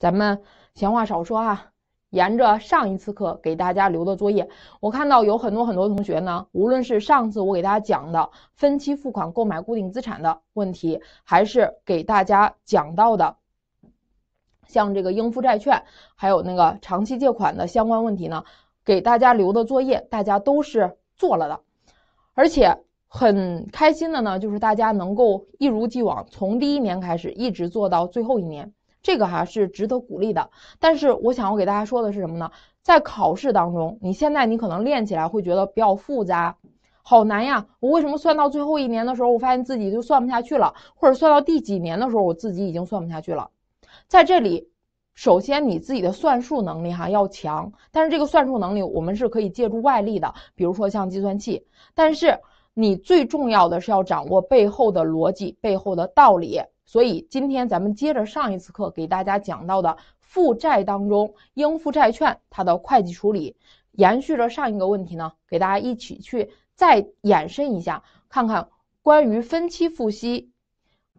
咱们闲话少说啊，沿着上一次课给大家留的作业，我看到有很多很多同学呢，无论是上次我给大家讲的分期付款购买固定资产的问题，还是给大家讲到的像这个应付债券，还有那个长期借款的相关问题呢，给大家留的作业，大家都是做了的，而且很开心的呢，就是大家能够一如既往，从第一年开始，一直做到最后一年。这个哈是值得鼓励的，但是我想要给大家说的是什么呢？在考试当中，你现在你可能练起来会觉得比较复杂，好难呀！我为什么算到最后一年的时候，我发现自己就算不下去了，或者算到第几年的时候，我自己已经算不下去了？在这里，首先你自己的算术能力哈要强，但是这个算术能力我们是可以借助外力的，比如说像计算器。但是你最重要的是要掌握背后的逻辑，背后的道理。所以今天咱们接着上一次课给大家讲到的负债当中应付债券它的会计处理，延续着上一个问题呢，给大家一起去再延伸一下，看看关于分期付息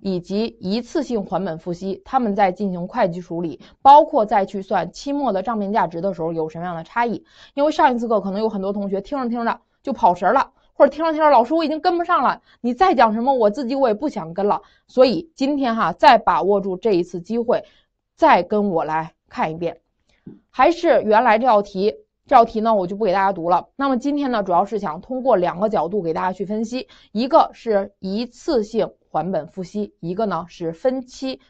以及一次性还本付息，他们在进行会计处理，包括再去算期末的账面价值的时候有什么样的差异？因为上一次课可能有很多同学听着听着就跑神了。或者听着听，着，老师我已经跟不上了，你再讲什么，我自己我也不想跟了。所以今天哈，再把握住这一次机会，再跟我来看一遍，还是原来这道题。这道题呢，我就不给大家读了。那么今天呢，主要是想通过两个角度给大家去分析，一个是一次性还本付息，一个呢是分期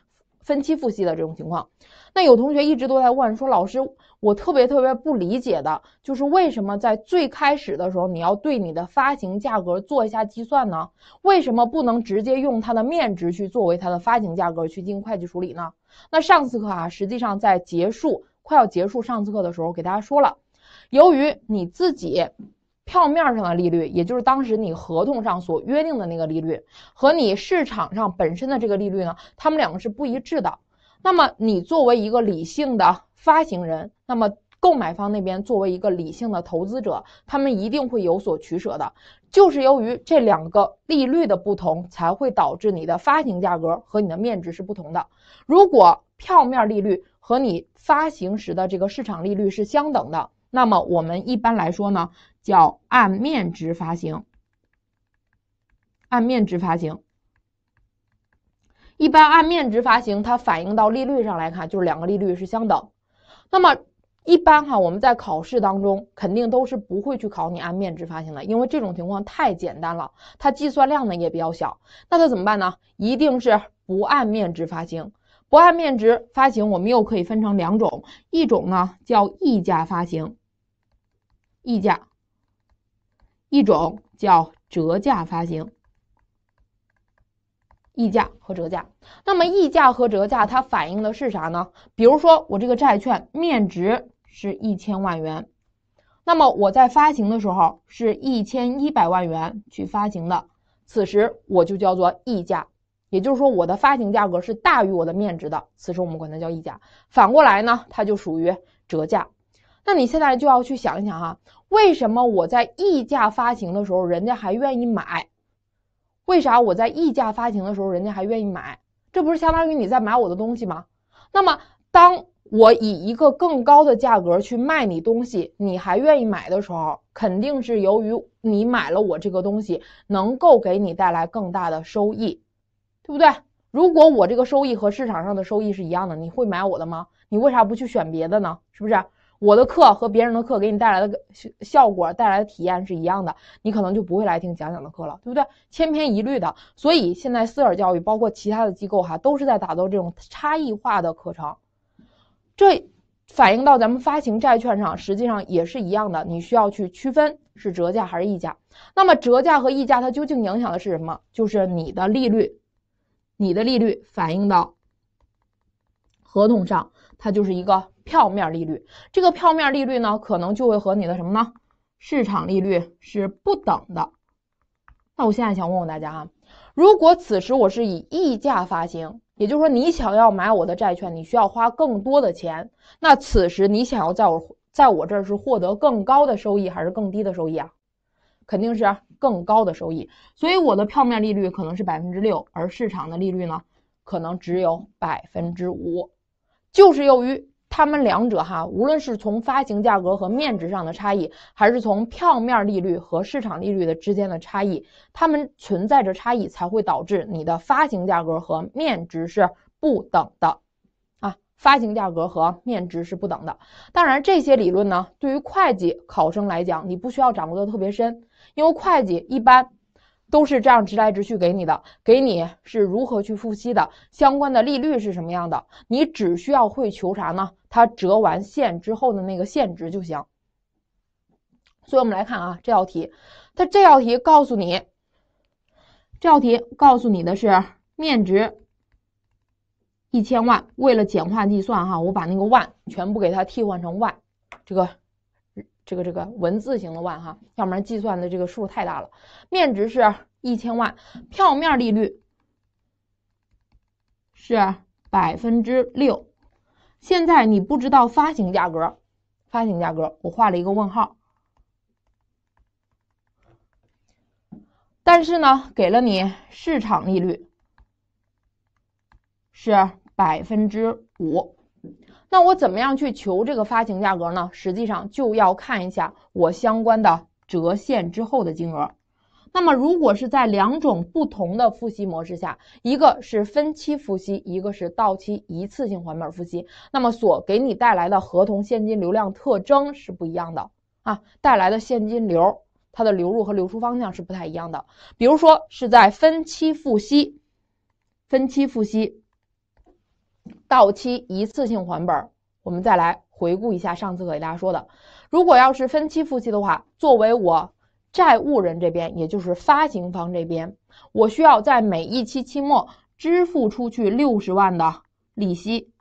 分期付息的这种情况。那有同学一直都在问说，老师。我特别特别不理解的就是为什么在最开始的时候你要对你的发行价格做一下计算呢？为什么不能直接用它的面值去作为它的发行价格去进行会计处理呢？那上次课啊，实际上在结束快要结束上次课的时候，给大家说了，由于你自己票面上的利率，也就是当时你合同上所约定的那个利率和你市场上本身的这个利率呢，他们两个是不一致的。那么你作为一个理性的。发行人，那么购买方那边作为一个理性的投资者，他们一定会有所取舍的。就是由于这两个利率的不同，才会导致你的发行价格和你的面值是不同的。如果票面利率和你发行时的这个市场利率是相等的，那么我们一般来说呢，叫按面值发行，按面值发行。一般按面值发行，它反映到利率上来看，就是两个利率是相等。那么一般哈，我们在考试当中肯定都是不会去考你按面值发行的，因为这种情况太简单了，它计算量呢也比较小。那它怎么办呢？一定是不按面值发行，不按面值发行，我们又可以分成两种，一种呢叫溢价发行，溢价；一种叫折价发行。溢价和折价，那么溢价和折价它反映的是啥呢？比如说我这个债券面值是一千万元，那么我在发行的时候是一千一百万元去发行的，此时我就叫做溢价，也就是说我的发行价格是大于我的面值的，此时我们管它叫溢价。反过来呢，它就属于折价。那你现在就要去想一想哈，为什么我在溢价发行的时候，人家还愿意买？为啥我在溢价发行的时候，人家还愿意买？这不是相当于你在买我的东西吗？那么，当我以一个更高的价格去卖你东西，你还愿意买的时候，肯定是由于你买了我这个东西，能够给你带来更大的收益，对不对？如果我这个收益和市场上的收益是一样的，你会买我的吗？你为啥不去选别的呢？是不是？我的课和别人的课给你带来的效果、带来的体验是一样的，你可能就不会来听讲讲的课了，对不对？千篇一律的，所以现在私尔教育包括其他的机构哈，都是在打造这种差异化的课程。这反映到咱们发行债券上，实际上也是一样的，你需要去区分是折价还是溢价。那么折价和溢价它究竟影响的是什么？就是你的利率，你的利率反映到合同上，它就是一个。票面利率，这个票面利率呢，可能就会和你的什么呢？市场利率是不等的。那我现在想问问大家啊，如果此时我是以溢价发行，也就是说你想要买我的债券，你需要花更多的钱，那此时你想要在我在我这儿是获得更高的收益还是更低的收益啊？肯定是更高的收益。所以我的票面利率可能是百分之六，而市场的利率呢，可能只有百分之五，就是由于。他们两者哈，无论是从发行价格和面值上的差异，还是从票面利率和市场利率的之间的差异，他们存在着差异，才会导致你的发行价格和面值是不等的啊，发行价格和面值是不等的。当然，这些理论呢，对于会计考生来讲，你不需要掌握的特别深，因为会计一般都是这样直来直去给你的，给你是如何去付息的，相关的利率是什么样的，你只需要会求啥呢？它折完线之后的那个现值就行。所以我们来看啊，这道题，它这道题告诉你，这道题告诉你的是面值一千万。为了简化计算哈，我把那个万全部给它替换成万，这个这个这个文字型的万哈，要不然计算的这个数太大了。面值是一千万，票面利率是百分之六。现在你不知道发行价格，发行价格我画了一个问号，但是呢，给了你市场利率是百分之五，那我怎么样去求这个发行价格呢？实际上就要看一下我相关的折现之后的金额。那么，如果是在两种不同的付息模式下，一个是分期付息，一个是到期一次性还本付息，那么所给你带来的合同现金流量特征是不一样的啊，带来的现金流它的流入和流出方向是不太一样的。比如说是在分期付息，分期付息，到期一次性还本。我们再来回顾一下上次给大家说的，如果要是分期付息的话，作为我。债务人这边，也就是发行方这边，我需要在每一期期末支付出去六十万的利息，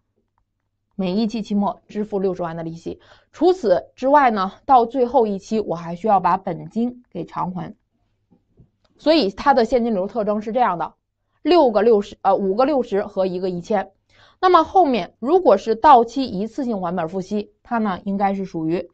每一期期末支付六十万的利息。除此之外呢，到最后一期我还需要把本金给偿还。所以它的现金流特征是这样的：六个六十，呃，五个六十和一个一千。那么后面如果是到期一次性还本付息，它呢应该是属于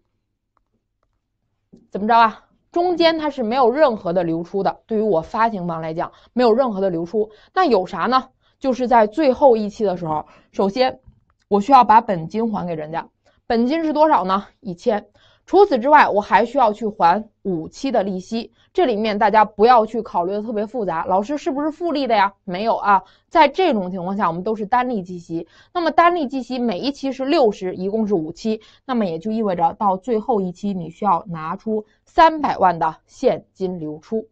怎么着啊？中间它是没有任何的流出的，对于我发行方来讲没有任何的流出。那有啥呢？就是在最后一期的时候，首先我需要把本金还给人家，本金是多少呢？一千。除此之外，我还需要去还五期的利息。这里面大家不要去考虑的特别复杂。老师是不是复利的呀？没有啊，在这种情况下，我们都是单利计息。那么单利计息，每一期是六十，一共是五期，那么也就意味着到最后一期，你需要拿出三百万的现金流出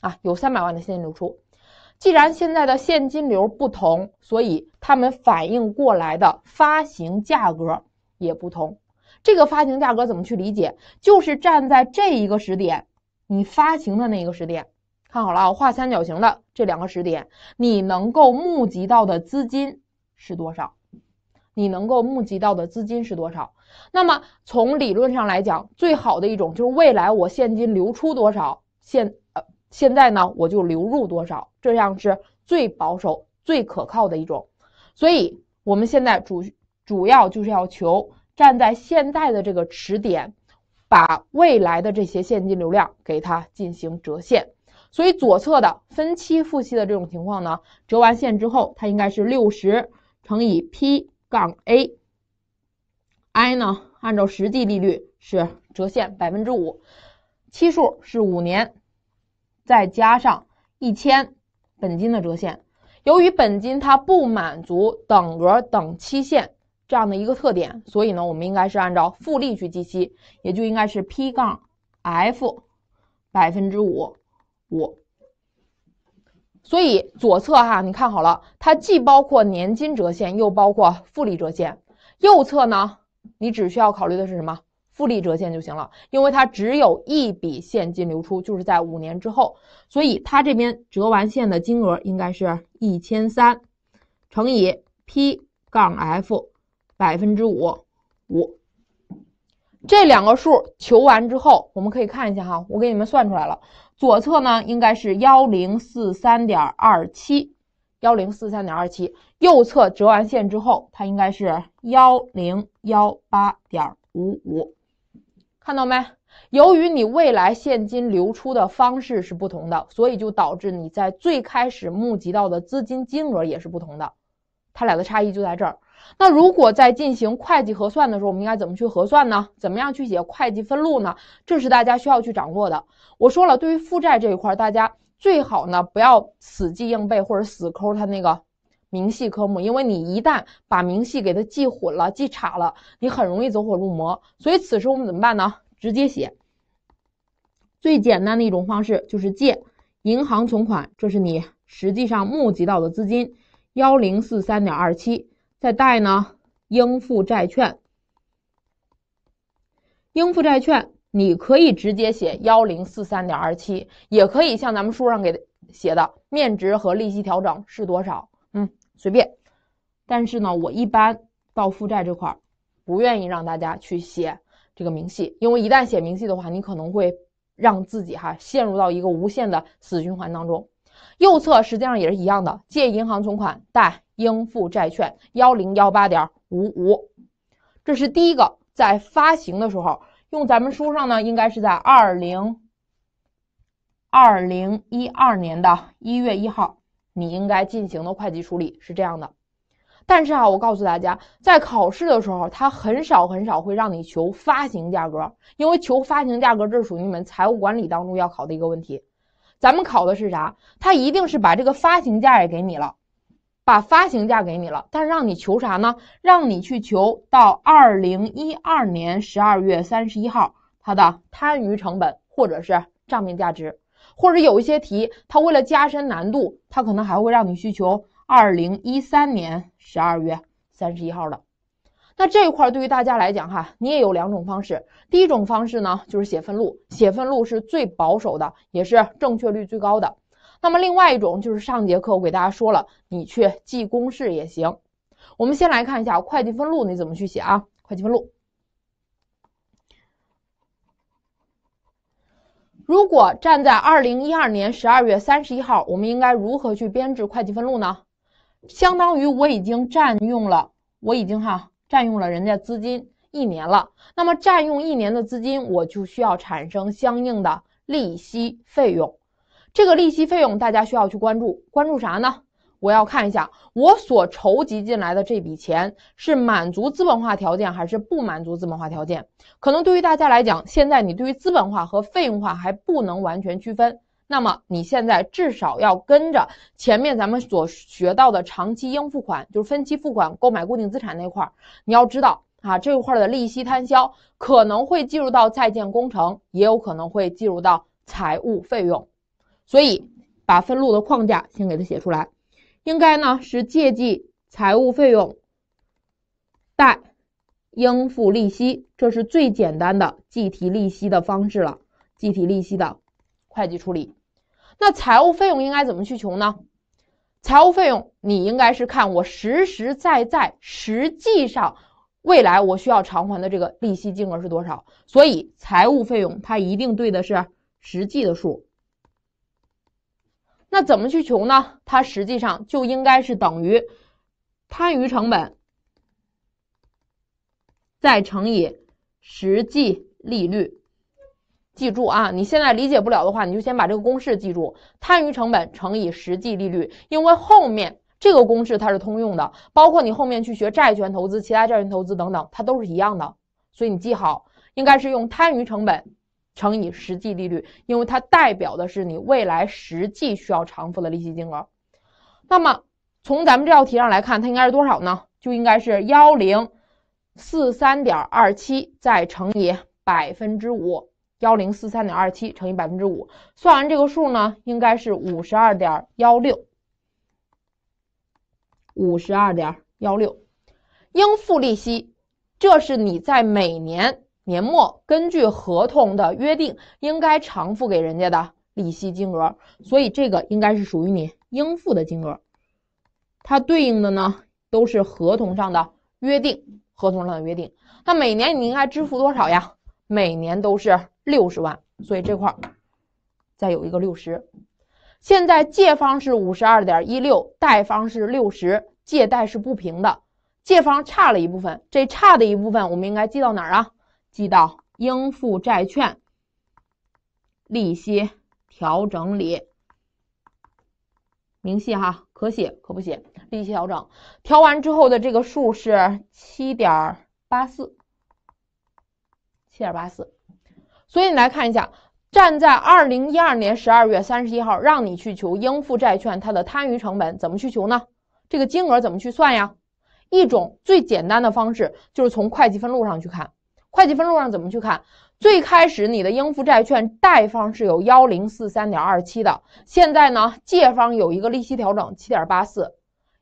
啊，有三百万的现金流出。既然现在的现金流不同，所以他们反映过来的发行价格也不同。这个发行价格怎么去理解？就是站在这一个时点，你发行的那一个时点，看好了啊，画三角形的这两个时点，你能够募集到的资金是多少？你能够募集到的资金是多少？那么从理论上来讲，最好的一种就是未来我现金流出多少，现呃现在呢我就流入多少，这样是最保守、最可靠的一种。所以我们现在主主要就是要求。站在现在的这个时点，把未来的这些现金流量给它进行折现。所以左侧的分期付息的这种情况呢，折完现之后，它应该是六十乘以 P 杠 A。i 呢，按照实际利率是折现百分之五，期数是五年，再加上一千本金的折现。由于本金它不满足等额等期限。这样的一个特点，所以呢，我们应该是按照复利去计息，也就应该是 P 杠 F 百分之五五。所以左侧哈，你看好了，它既包括年金折现，又包括复利折现。右侧呢，你只需要考虑的是什么？复利折现就行了，因为它只有一笔现金流出，就是在五年之后，所以它这边折完现的金额应该是一千三乘以 P 杠 F。百分之五，五，这两个数求完之后，我们可以看一下哈，我给你们算出来了。左侧呢应该是幺零四三点二七，幺零四三点二七，右侧折完线之后，它应该是幺零幺八点五五，看到没？由于你未来现金流出的方式是不同的，所以就导致你在最开始募集到的资金金额也是不同的，它俩的差异就在这儿。那如果在进行会计核算的时候，我们应该怎么去核算呢？怎么样去写会计分录呢？这是大家需要去掌握的。我说了，对于负债这一块，大家最好呢不要死记硬背或者死抠它那个明细科目，因为你一旦把明细给它记混了、记差了，你很容易走火入魔。所以此时我们怎么办呢？直接写，最简单的一种方式就是借银行存款，这是你实际上募集到的资金，幺零四三点二七。再贷呢？应付债券，应付债券，你可以直接写幺零四三点二七，也可以像咱们书上给写的面值和利息调整是多少？嗯，随便。但是呢，我一般到负债这块儿不愿意让大家去写这个明细，因为一旦写明细的话，你可能会让自己哈陷入到一个无限的死循环当中。右侧实际上也是一样的，借银行存款，贷应付债券幺零幺八点五五，这是第一个，在发行的时候，用咱们书上呢，应该是在二零二零一二年的一月一号，你应该进行的会计处理是这样的。但是啊，我告诉大家，在考试的时候，它很少很少会让你求发行价格，因为求发行价格这是属于你们财务管理当中要考的一个问题。咱们考的是啥？他一定是把这个发行价也给你了，把发行价给你了，但让你求啥呢？让你去求到二零一二年十二月三十一号它的摊余成本，或者是账面价值，或者有一些题，他为了加深难度，他可能还会让你去求二零一三年十二月三十一号的。那这一块对于大家来讲哈，你也有两种方式。第一种方式呢，就是写分录，写分录是最保守的，也是正确率最高的。那么另外一种就是上节课我给大家说了，你去记公式也行。我们先来看一下会计分录你怎么去写啊？会计分录，如果站在二零一二年十二月三十一号，我们应该如何去编制会计分录呢？相当于我已经占用了，我已经哈。占用了人家资金一年了，那么占用一年的资金，我就需要产生相应的利息费用。这个利息费用大家需要去关注，关注啥呢？我要看一下我所筹集进来的这笔钱是满足资本化条件还是不满足资本化条件。可能对于大家来讲，现在你对于资本化和费用化还不能完全区分。那么你现在至少要跟着前面咱们所学到的长期应付款，就是分期付款购买固定资产那块儿，你要知道啊，这块的利息摊销可能会计入到在建工程，也有可能会计入到财务费用。所以把分录的框架先给它写出来，应该呢是借记财务费用，贷应付利息，这是最简单的计提利息的方式了，计提利息的会计处理。那财务费用应该怎么去求呢？财务费用你应该是看我实实在在、实际上未来我需要偿还的这个利息金额是多少，所以财务费用它一定对的是实际的数。那怎么去求呢？它实际上就应该是等于摊余成本再乘以实际利率。记住啊，你现在理解不了的话，你就先把这个公式记住：摊余成本乘以实际利率。因为后面这个公式它是通用的，包括你后面去学债权投资、其他债权投资等等，它都是一样的。所以你记好，应该是用摊余成本乘以实际利率，因为它代表的是你未来实际需要偿付的利息金额。那么从咱们这道题上来看，它应该是多少呢？就应该是幺零四三点二七再乘以百分之五。幺零四三点二七乘以百分之五，算完这个数呢，应该是五十二点幺六。五十二点幺六，应付利息，这是你在每年年末根据合同的约定应该偿付给人家的利息金额，所以这个应该是属于你应付的金额。它对应的呢都是合同上的约定，合同上的约定。那每年你应该支付多少呀？每年都是。六十万，所以这块儿再有一个六十。现在借方是五十二点一六，贷方是六十，借贷是不平的，借方差了一部分。这差的一部分我们应该记到哪儿啊？记到应付债券利息调整里明细哈，可写可不写。利息调整调完之后的这个数是七点八四，七点八四。所以你来看一下，站在二零一二年十二月三十一号，让你去求应付债券它的摊余成本怎么去求呢？这个金额怎么去算呀？一种最简单的方式就是从会计分录上去看，会计分录上怎么去看？最开始你的应付债券贷方是有幺零四三点二七的，现在呢借方有一个利息调整七点八四，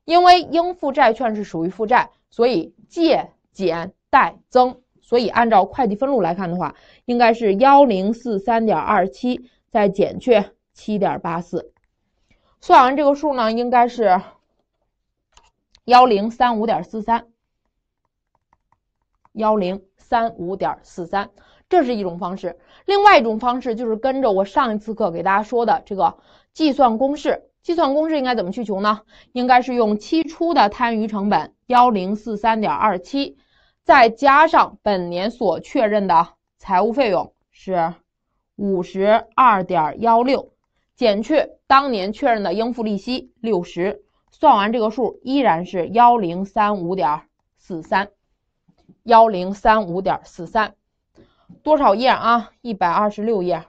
因为应付债券是属于负债，所以借减贷增。所以，按照会计分录来看的话，应该是幺零四三点二七再减去七点八四，算完这个数呢，应该是幺零三五点四三。幺零三五点四三，这是一种方式。另外一种方式就是跟着我上一次课给大家说的这个计算公式。计算公式应该怎么去求呢？应该是用期初的摊余成本幺零四三点二七。再加上本年所确认的财务费用是五十二点幺六，减去当年确认的应付利息六十，算完这个数依然是幺零三五点四三，幺零三五点四三，多少页啊？一百二十六页，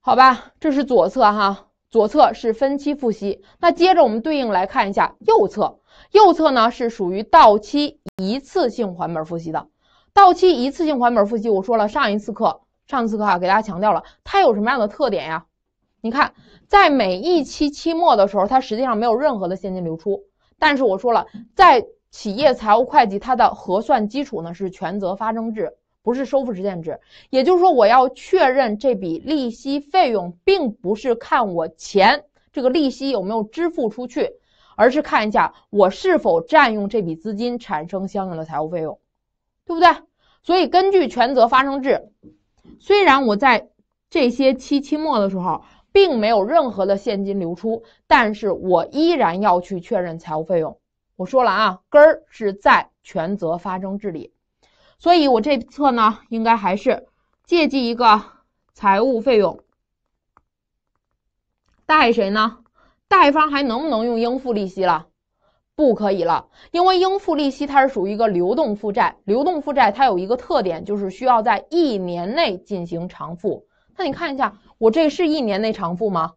好吧，这是左侧哈。左侧是分期付息，那接着我们对应来看一下右侧。右侧呢是属于到期一次性还本付息的。到期一次性还本付息，我说了上一次课，上次课啊，给大家强调了它有什么样的特点呀？你看，在每一期期末的时候，它实际上没有任何的现金流出。但是我说了，在企业财务会计，它的核算基础呢是权责发生制。不是收付实现制，也就是说，我要确认这笔利息费用，并不是看我钱这个利息有没有支付出去，而是看一下我是否占用这笔资金产生相应的财务费用，对不对？所以根据权责发生制，虽然我在这些期期末的时候并没有任何的现金流出，但是我依然要去确认财务费用。我说了啊，根儿是在权责发生制里。所以，我这侧呢，应该还是借记一个财务费用。贷谁呢？贷方还能不能用应付利息了？不可以了，因为应付利息它是属于一个流动负债。流动负债它有一个特点，就是需要在一年内进行偿付。那你看一下，我这是一年内偿付吗？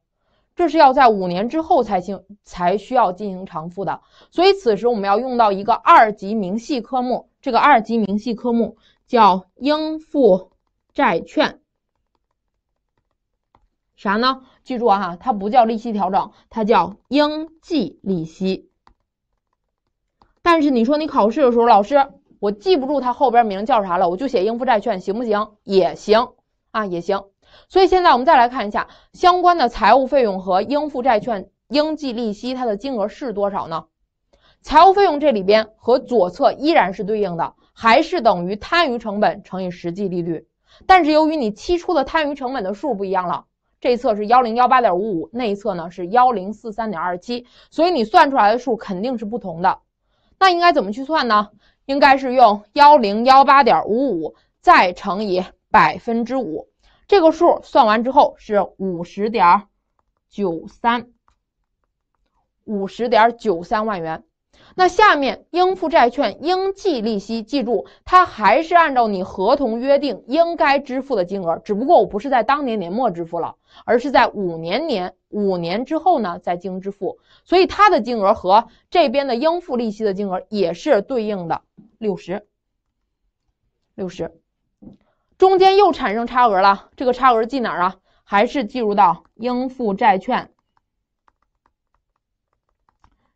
这是要在五年之后才行才需要进行偿付的。所以，此时我们要用到一个二级明细科目。这个二级明细科目叫应付债券，啥呢？记住哈，它不叫利息调整，它叫应计利息。但是你说你考试的时候，老师，我记不住它后边名叫啥了，我就写应付债券行不行？也行啊，也行。所以现在我们再来看一下相关的财务费用和应付债券、应计利息它的金额是多少呢？财务费用这里边和左侧依然是对应的，还是等于摊余成本乘以实际利率。但是由于你期初的摊余成本的数不一样了，这一侧是幺零幺八点五五，那一侧呢是幺零四三点二七，所以你算出来的数肯定是不同的。那应该怎么去算呢？应该是用幺零幺八点五五再乘以百分之五，这个数算完之后是五十点九三，五十点九三万元。那下面应付债券应计利息，记住它还是按照你合同约定应该支付的金额，只不过我不是在当年年末支付了，而是在五年年五年之后呢再进行支付，所以它的金额和这边的应付利息的金额也是对应的，六十，六十，中间又产生差额了，这个差额记哪儿啊？还是记入到应付债券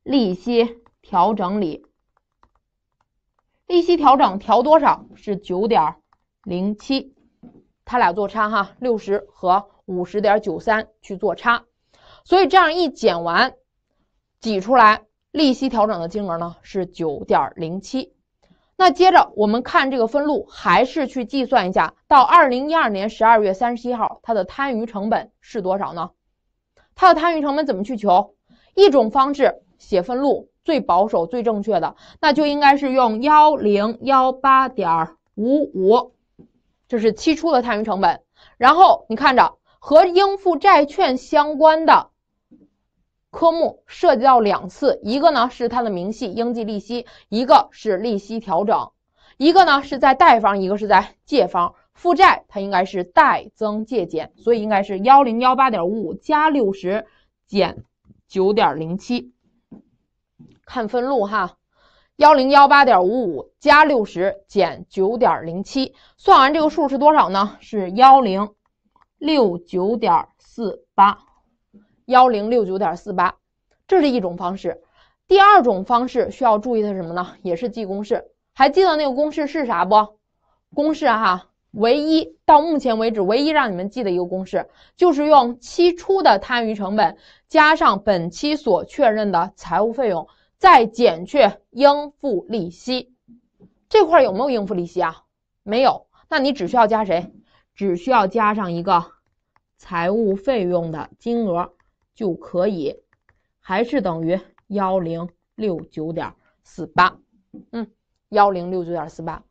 利息。调整里，利息调整调多少是九点零七，它俩做差哈，六十和五十点九三去做差，所以这样一减完，挤出来利息调整的金额呢是九点零七。那接着我们看这个分录，还是去计算一下，到二零一二年十二月三十一号它的摊余成本是多少呢？它的摊余成本怎么去求？一种方式写分录。最保守、最正确的，那就应该是用幺零幺八点五五，这是期初的摊余成本。然后你看着和应付债券相关的科目涉及到两次，一个呢是它的明细应计利息，一个是利息调整，一个呢是在贷方，一个是在借方。负债它应该是贷增借减，所以应该是幺零幺八点五五加六十减九点零七。看分录哈，幺零幺八点五五加六十减九点零七，算完这个数是多少呢？是幺零六九点四八，幺零六九点四八，这是一种方式。第二种方式需要注意的是什么呢？也是记公式，还记得那个公式是啥不？公式哈，唯一到目前为止唯一让你们记的一个公式，就是用期初的摊余成本加上本期所确认的财务费用。再减去应付利息，这块有没有应付利息啊？没有，那你只需要加谁？只需要加上一个财务费用的金额就可以，还是等于幺零六九点四八，嗯，幺零六九点四八。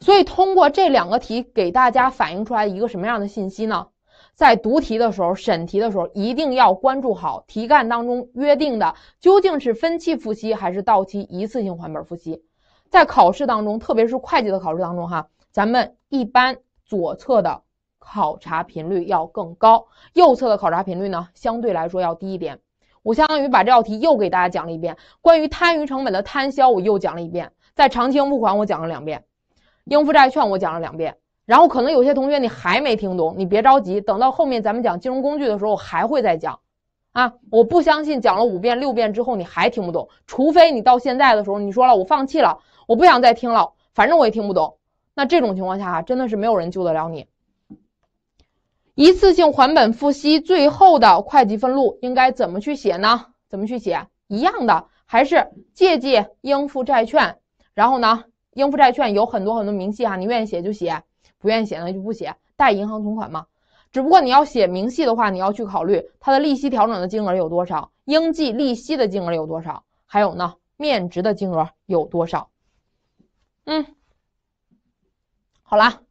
所以通过这两个题给大家反映出来一个什么样的信息呢？在读题的时候，审题的时候，一定要关注好题干当中约定的究竟是分期付息还是到期一次性还本付息。在考试当中，特别是会计的考试当中，哈，咱们一般左侧的考察频率要更高，右侧的考察频率呢相对来说要低一点。我相当于把这道题又给大家讲了一遍，关于摊余成本的摊销，我又讲了一遍，在长期付款我讲了两遍，应付债券我讲了两遍。然后可能有些同学你还没听懂，你别着急，等到后面咱们讲金融工具的时候我还会再讲，啊，我不相信讲了五遍六遍之后你还听不懂，除非你到现在的时候你说了我放弃了，我不想再听了，反正我也听不懂。那这种情况下啊，真的是没有人救得了你。一次性还本付息最后的会计分录应该怎么去写呢？怎么去写？一样的，还是借记应付债券，然后呢，应付债券有很多很多明细啊，你愿意写就写。不愿意写那就不写，带银行存款嘛。只不过你要写明细的话，你要去考虑它的利息调整的金额有多少，应计利息的金额有多少，还有呢，面值的金额有多少。嗯，好啦，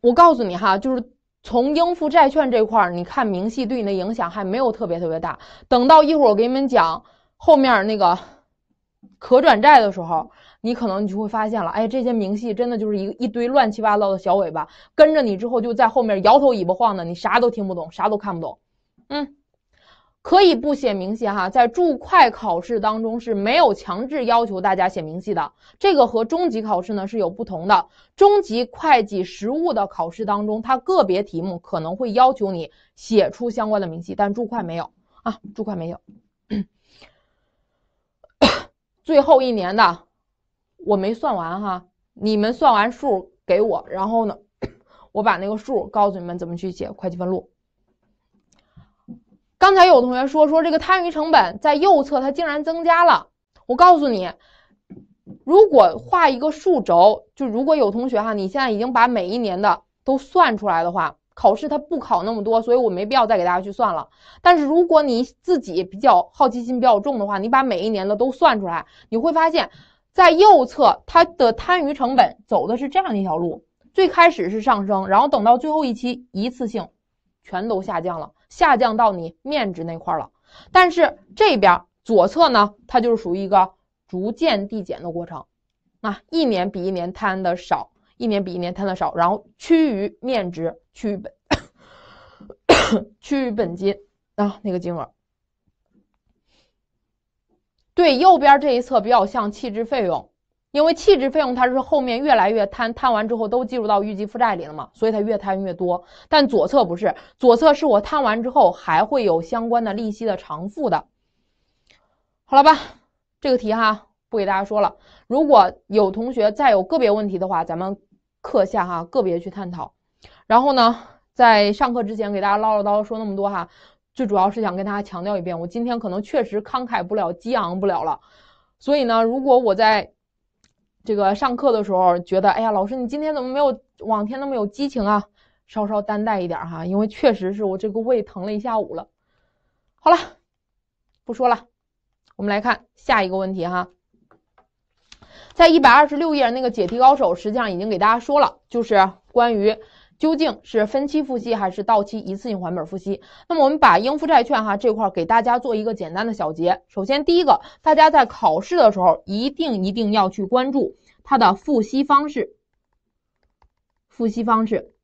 我告诉你哈，就是从应付债券这块儿，你看明细对你的影响还没有特别特别大。等到一会儿我给你们讲后面那个可转债的时候。你可能你就会发现了，哎，这些明细真的就是一一堆乱七八糟的小尾巴跟着你之后就在后面摇头尾巴晃的，你啥都听不懂，啥都看不懂。嗯，可以不写明细哈，在注会考试当中是没有强制要求大家写明细的，这个和中级考试呢是有不同的。中级会计实务的考试当中，它个别题目可能会要求你写出相关的明细，但注会没有啊，注会没有。最后一年的。我没算完哈，你们算完数给我，然后呢，我把那个数告诉你们怎么去写会计分录。刚才有同学说说这个摊余成本在右侧它竟然增加了，我告诉你，如果画一个数轴，就如果有同学哈，你现在已经把每一年的都算出来的话，考试它不考那么多，所以我没必要再给大家去算了。但是如果你自己比较好奇心比较重的话，你把每一年的都算出来，你会发现。在右侧，它的摊余成本走的是这样一条路：最开始是上升，然后等到最后一期一次性全都下降了，下降到你面值那块了。但是这边左侧呢，它就是属于一个逐渐递减的过程，啊，一年比一年摊的少，一年比一年摊的少，然后趋于面值，趋于本，趋于本金啊那个金额。对，右边这一侧比较像弃置费用，因为弃置费用它是后面越来越摊摊完之后都计入到预计负债里了嘛，所以它越摊越多。但左侧不是，左侧是我摊完之后还会有相关的利息的偿付的。好了吧，这个题哈不给大家说了。如果有同学再有个别问题的话，咱们课下哈个别去探讨。然后呢，在上课之前给大家唠唠叨说那么多哈。最主要是想跟大家强调一遍，我今天可能确实慷慨不了、激昂不了了。所以呢，如果我在这个上课的时候觉得，哎呀，老师，你今天怎么没有往天那么有激情啊？稍稍担待一点哈，因为确实是我这个胃疼了一下午了。好了，不说了，我们来看下一个问题哈。在一百二十六页那个解题高手，实际上已经给大家说了，就是关于。究竟是分期付息还是到期一次性还本付息？那么我们把应付债券哈这块给大家做一个简单的小结。首先，第一个，大家在考试的时候一定一定要去关注它的付息方式。付息方式，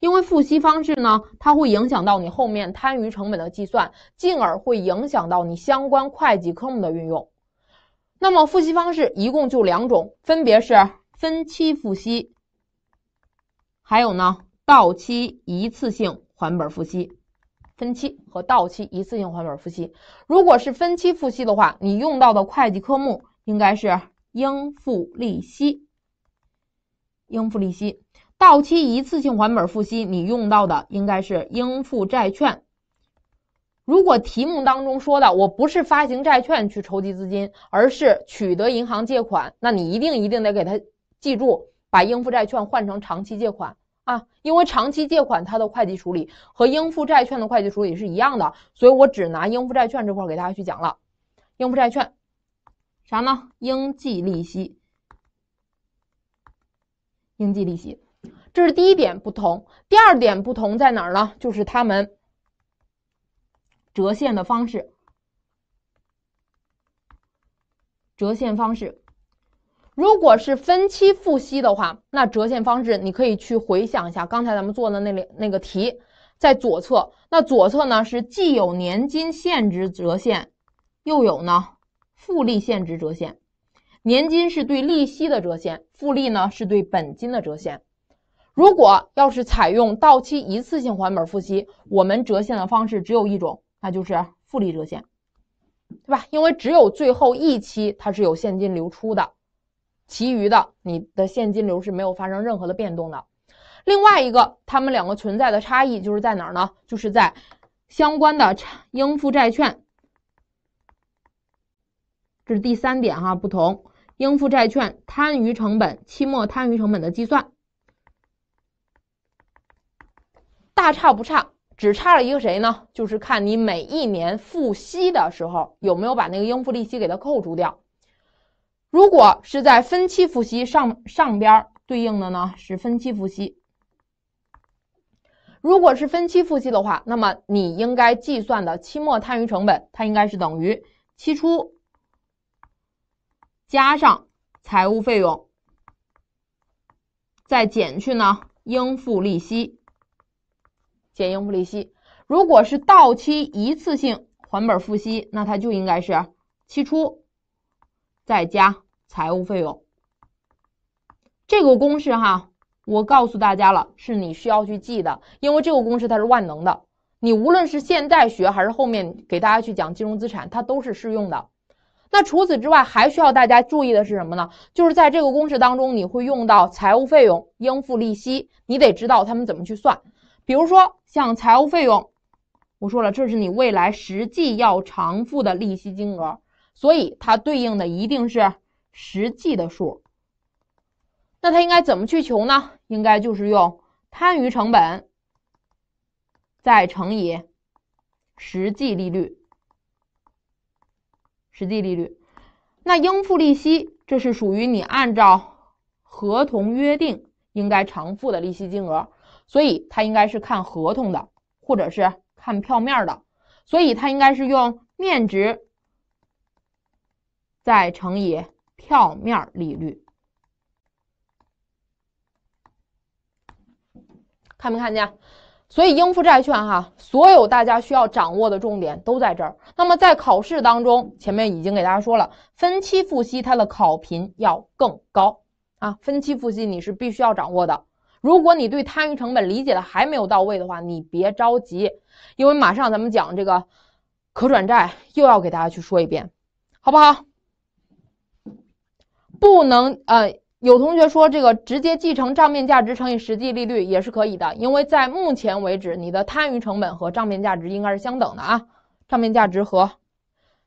因为付息方式呢，它会影响到你后面摊余成本的计算，进而会影响到你相关会计科目的运用。那么，付息方式一共就两种，分别是分期付息，还有呢？到期一次性还本付息，分期和到期一次性还本付息。如果是分期付息的话，你用到的会计科目应该是应付利息。应付利息，到期一次性还本付息，你用到的应该是应付债券。如果题目当中说的我不是发行债券去筹集资金，而是取得银行借款，那你一定一定得给他记住，把应付债券换成长期借款。啊，因为长期借款它的会计处理和应付债券的会计处理是一样的，所以我只拿应付债券这块给大家去讲了。应付债券啥呢？应计利息，应计利息，这是第一点不同。第二点不同在哪儿呢？就是他们折现的方式，折现方式。如果是分期付息的话，那折现方式你可以去回想一下刚才咱们做的那两那个题，在左侧，那左侧呢是既有年金现值折现，又有呢复利现值折现。年金是对利息的折现，复利呢是对本金的折现。如果要是采用到期一次性还本付息，我们折现的方式只有一种，那就是复利折现，对吧？因为只有最后一期它是有现金流出的。其余的，你的现金流是没有发生任何的变动的。另外一个，他们两个存在的差异就是在哪儿呢？就是在相关的应付债券，这是第三点哈，不同应付债券摊余成本期末摊余成本的计算，大差不差，只差了一个谁呢？就是看你每一年付息的时候有没有把那个应付利息给它扣除掉。如果是在分期付息上上边对应的呢是分期付息。如果是分期付息的话，那么你应该计算的期末摊余成本，它应该是等于期初加上财务费用，再减去呢应付利息，减应付利息。如果是到期一次性还本付息，那它就应该是期初。再加财务费用，这个公式哈，我告诉大家了，是你需要去记的，因为这个公式它是万能的，你无论是现在学还是后面给大家去讲金融资产，它都是适用的。那除此之外，还需要大家注意的是什么呢？就是在这个公式当中，你会用到财务费用、应付利息，你得知道他们怎么去算。比如说像财务费用，我说了，这是你未来实际要偿付的利息金额。所以它对应的一定是实际的数。那它应该怎么去求呢？应该就是用摊余成本再乘以实际利率。实际利率。那应付利息这是属于你按照合同约定应该偿付的利息金额，所以它应该是看合同的，或者是看票面的，所以它应该是用面值。再乘以票面利率，看没看见？所以应付债券哈，所有大家需要掌握的重点都在这儿。那么在考试当中，前面已经给大家说了，分期付息它的考频要更高啊，分期付息你是必须要掌握的。如果你对摊余成本理解的还没有到位的话，你别着急，因为马上咱们讲这个可转债又要给大家去说一遍，好不好？不能呃，有同学说这个直接继承账面价值乘以实际利率也是可以的，因为在目前为止，你的摊余成本和账面价值应该是相等的啊，账面价值和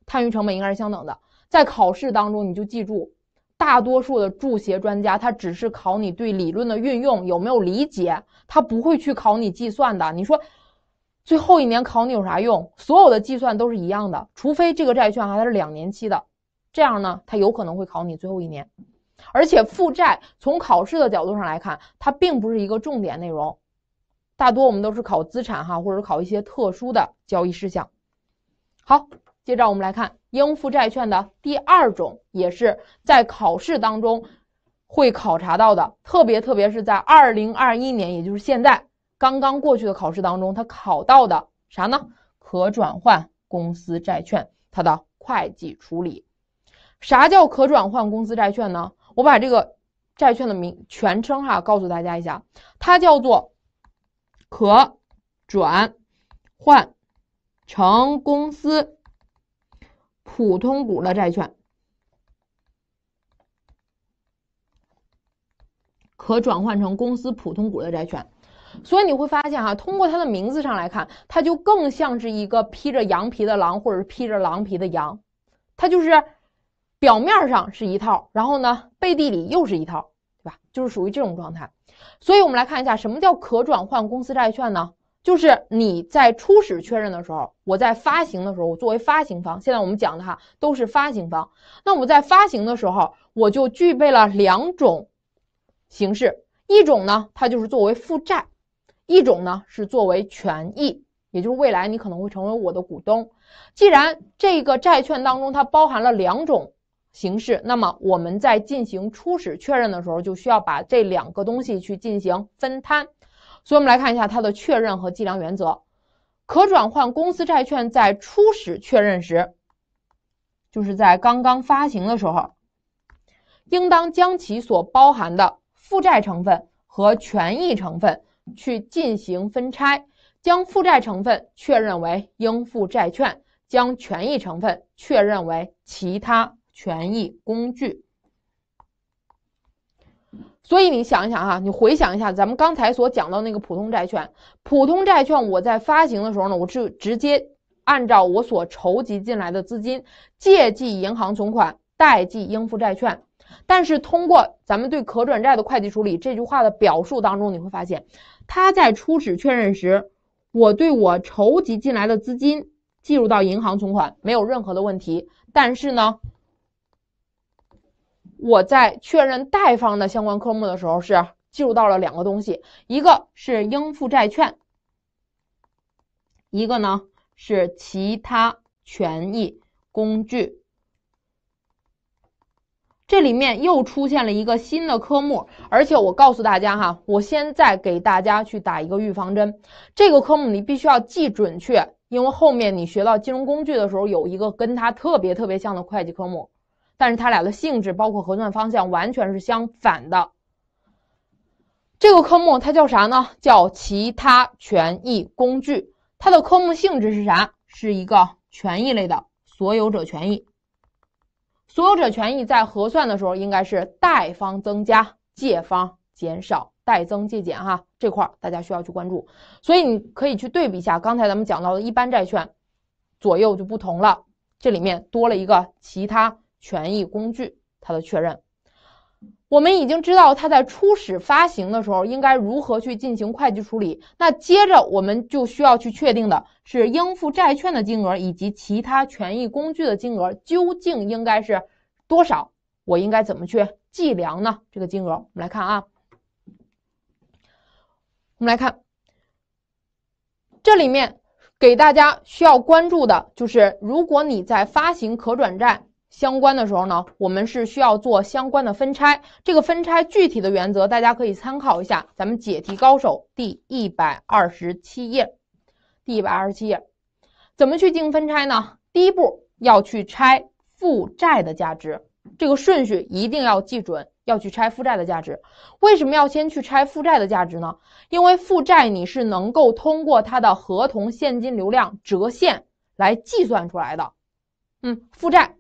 摊余成本应该是相等的。在考试当中，你就记住，大多数的注协专家他只是考你对理论的运用有没有理解，他不会去考你计算的。你说最后一年考你有啥用？所有的计算都是一样的，除非这个债券啊它是两年期的。这样呢，它有可能会考你最后一年，而且负债从考试的角度上来看，它并不是一个重点内容，大多我们都是考资产哈，或者考一些特殊的交易事项。好，接着我们来看应付债券的第二种，也是在考试当中会考察到的，特别特别是在二零二一年，也就是现在刚刚过去的考试当中，它考到的啥呢？可转换公司债券它的会计处理。啥叫可转换公司债券呢？我把这个债券的名全称哈告诉大家一下，它叫做可转换成公司普通股的债券，可转换成公司普通股的债券。所以你会发现哈，通过它的名字上来看，它就更像是一个披着羊皮的狼，或者是披着狼皮的羊，它就是。表面上是一套，然后呢，背地里又是一套，对吧？就是属于这种状态。所以，我们来看一下什么叫可转换公司债券呢？就是你在初始确认的时候，我在发行的时候，我作为发行方。现在我们讲的哈都是发行方。那我在发行的时候，我就具备了两种形式：一种呢，它就是作为负债；一种呢，是作为权益，也就是未来你可能会成为我的股东。既然这个债券当中它包含了两种，形式，那么我们在进行初始确认的时候，就需要把这两个东西去进行分摊。所以，我们来看一下它的确认和计量原则。可转换公司债券在初始确认时，就是在刚刚发行的时候，应当将其所包含的负债成分和权益成分去进行分拆，将负债成分确认为应付债券，将权益成分确认为其他。权益工具，所以你想一想哈，你回想一下咱们刚才所讲到那个普通债券，普通债券我在发行的时候呢，我是直接按照我所筹集进来的资金借记银行存款，贷记应付债券。但是通过咱们对可转债的会计处理，这句话的表述当中你会发现，它在初始确认时，我对我筹集进来的资金计入到银行存款没有任何的问题，但是呢？我在确认贷方的相关科目的时候，是记录到了两个东西，一个是应付债券，一个呢是其他权益工具。这里面又出现了一个新的科目，而且我告诉大家哈，我现在给大家去打一个预防针，这个科目你必须要记准确，因为后面你学到金融工具的时候，有一个跟它特别特别像的会计科目。但是它俩的性质，包括核算方向，完全是相反的。这个科目它叫啥呢？叫其他权益工具。它的科目性质是啥？是一个权益类的，所有者权益。所有者权益在核算的时候，应该是贷方增加，借方减少，贷增借减哈。这块儿大家需要去关注。所以你可以去对比一下刚才咱们讲到的一般债券，左右就不同了。这里面多了一个其他。权益工具它的确认，我们已经知道它在初始发行的时候应该如何去进行会计处理。那接着我们就需要去确定的是应付债券的金额以及其他权益工具的金额究竟应该是多少？我应该怎么去计量呢？这个金额我们来看啊，我们来看这里面给大家需要关注的就是，如果你在发行可转债。相关的时候呢，我们是需要做相关的分拆。这个分拆具体的原则，大家可以参考一下《咱们解题高手》第一百二十七页。第一百二十七页，怎么去进行分拆呢？第一步要去拆负债的价值，这个顺序一定要记准，要去拆负债的价值。为什么要先去拆负债的价值呢？因为负债你是能够通过它的合同现金流量折现来计算出来的。嗯，负债。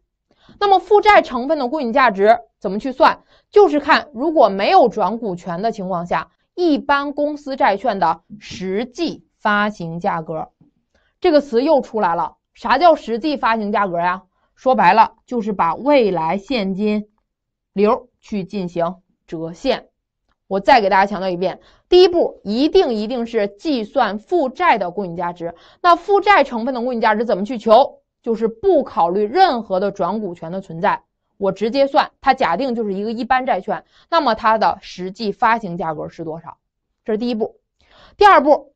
那么负债成分的公允价值怎么去算？就是看如果没有转股权的情况下，一般公司债券的实际发行价格。这个词又出来了，啥叫实际发行价格呀？说白了就是把未来现金流去进行折现。我再给大家强调一遍，第一步一定一定是计算负债的公允价值。那负债成分的公允价值怎么去求？就是不考虑任何的转股权的存在，我直接算，它假定就是一个一般债券，那么它的实际发行价格是多少？这是第一步。第二步，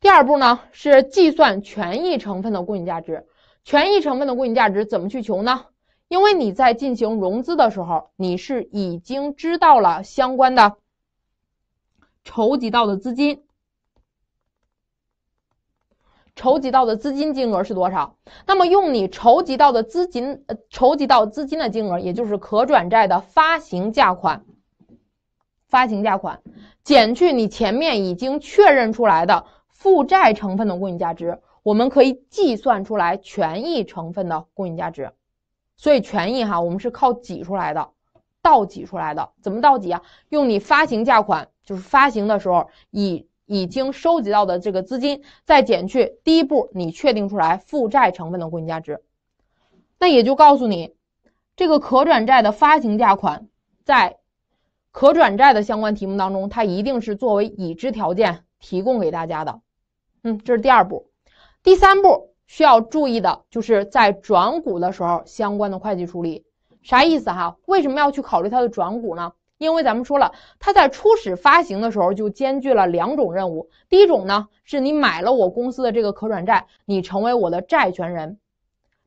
第二步呢是计算权益成分的公允价值，权益成分的公允价值怎么去求呢？因为你在进行融资的时候，你是已经知道了相关的筹集到的资金。筹集到的资金金额是多少？那么用你筹集到的资金，筹集到资金的金额，也就是可转债的发行价款。发行价款减去你前面已经确认出来的负债成分的公允价值，我们可以计算出来权益成分的公允价值。所以权益哈，我们是靠挤出来的，倒挤出来的。怎么倒挤啊？用你发行价款，就是发行的时候以。已经收集到的这个资金，再减去第一步你确定出来负债成分的公允价值，那也就告诉你这个可转债的发行价款，在可转债的相关题目当中，它一定是作为已知条件提供给大家的。嗯，这是第二步，第三步需要注意的就是在转股的时候相关的会计处理，啥意思哈？为什么要去考虑它的转股呢？因为咱们说了，它在初始发行的时候就兼具了两种任务。第一种呢，是你买了我公司的这个可转债，你成为我的债权人；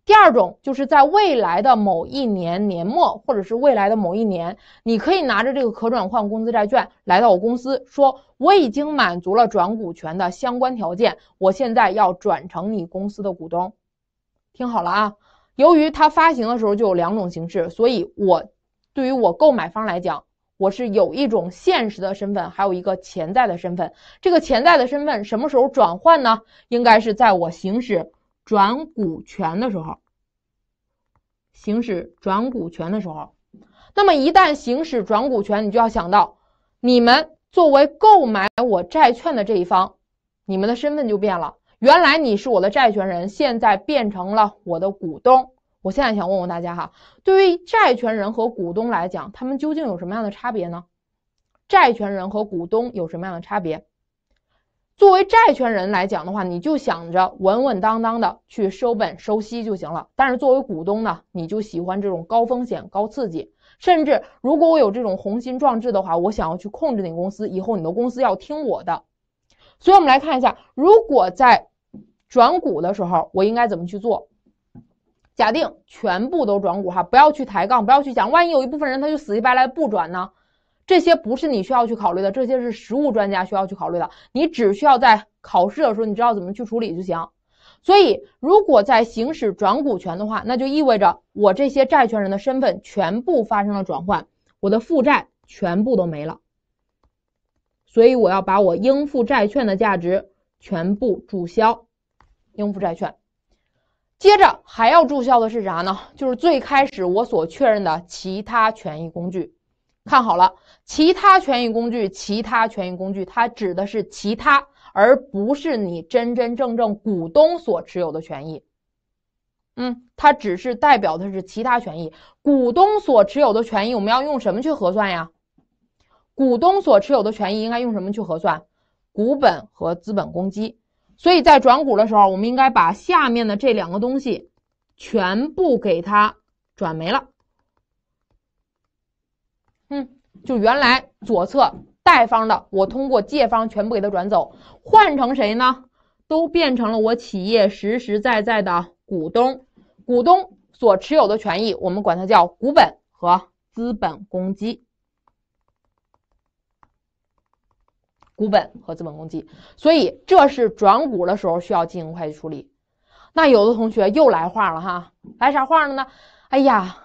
第二种就是在未来的某一年年末，或者是未来的某一年，你可以拿着这个可转换公司债券来到我公司，说我已经满足了转股权的相关条件，我现在要转成你公司的股东。听好了啊，由于它发行的时候就有两种形式，所以我对于我购买方来讲。我是有一种现实的身份，还有一个潜在的身份。这个潜在的身份什么时候转换呢？应该是在我行使转股权的时候。行使转股权的时候，那么一旦行使转股权，你就要想到，你们作为购买我债券的这一方，你们的身份就变了。原来你是我的债权人，现在变成了我的股东。我现在想问问大家哈，对于债权人和股东来讲，他们究竟有什么样的差别呢？债权人和股东有什么样的差别？作为债权人来讲的话，你就想着稳稳当当的去收本收息就行了。但是作为股东呢，你就喜欢这种高风险高刺激。甚至如果我有这种雄心壮志的话，我想要去控制你公司，以后你的公司要听我的。所以，我们来看一下，如果在转股的时候，我应该怎么去做？假定全部都转股哈，不要去抬杠，不要去想，万一有一部分人他就死乞白赖不转呢？这些不是你需要去考虑的，这些是实务专家需要去考虑的。你只需要在考试的时候你知道怎么去处理就行。所以，如果在行使转股权的话，那就意味着我这些债权人的身份全部发生了转换，我的负债全部都没了。所以，我要把我应付债券的价值全部注销，应付债券。接着还要注销的是啥呢？就是最开始我所确认的其他权益工具。看好了，其他权益工具，其他权益工具，它指的是其他，而不是你真真正正股东所持有的权益。嗯，它只是代表的是其他权益，股东所持有的权益，我们要用什么去核算呀？股东所持有的权益应该用什么去核算？股本和资本公积。所以在转股的时候，我们应该把下面的这两个东西全部给它转没了。嗯，就原来左侧贷方的，我通过借方全部给它转走，换成谁呢？都变成了我企业实实在在的股东，股东所持有的权益，我们管它叫股本和资本公积。股本和资本公积，所以这是转股的时候需要进行会计处理。那有的同学又来话了哈，来啥话了呢？哎呀，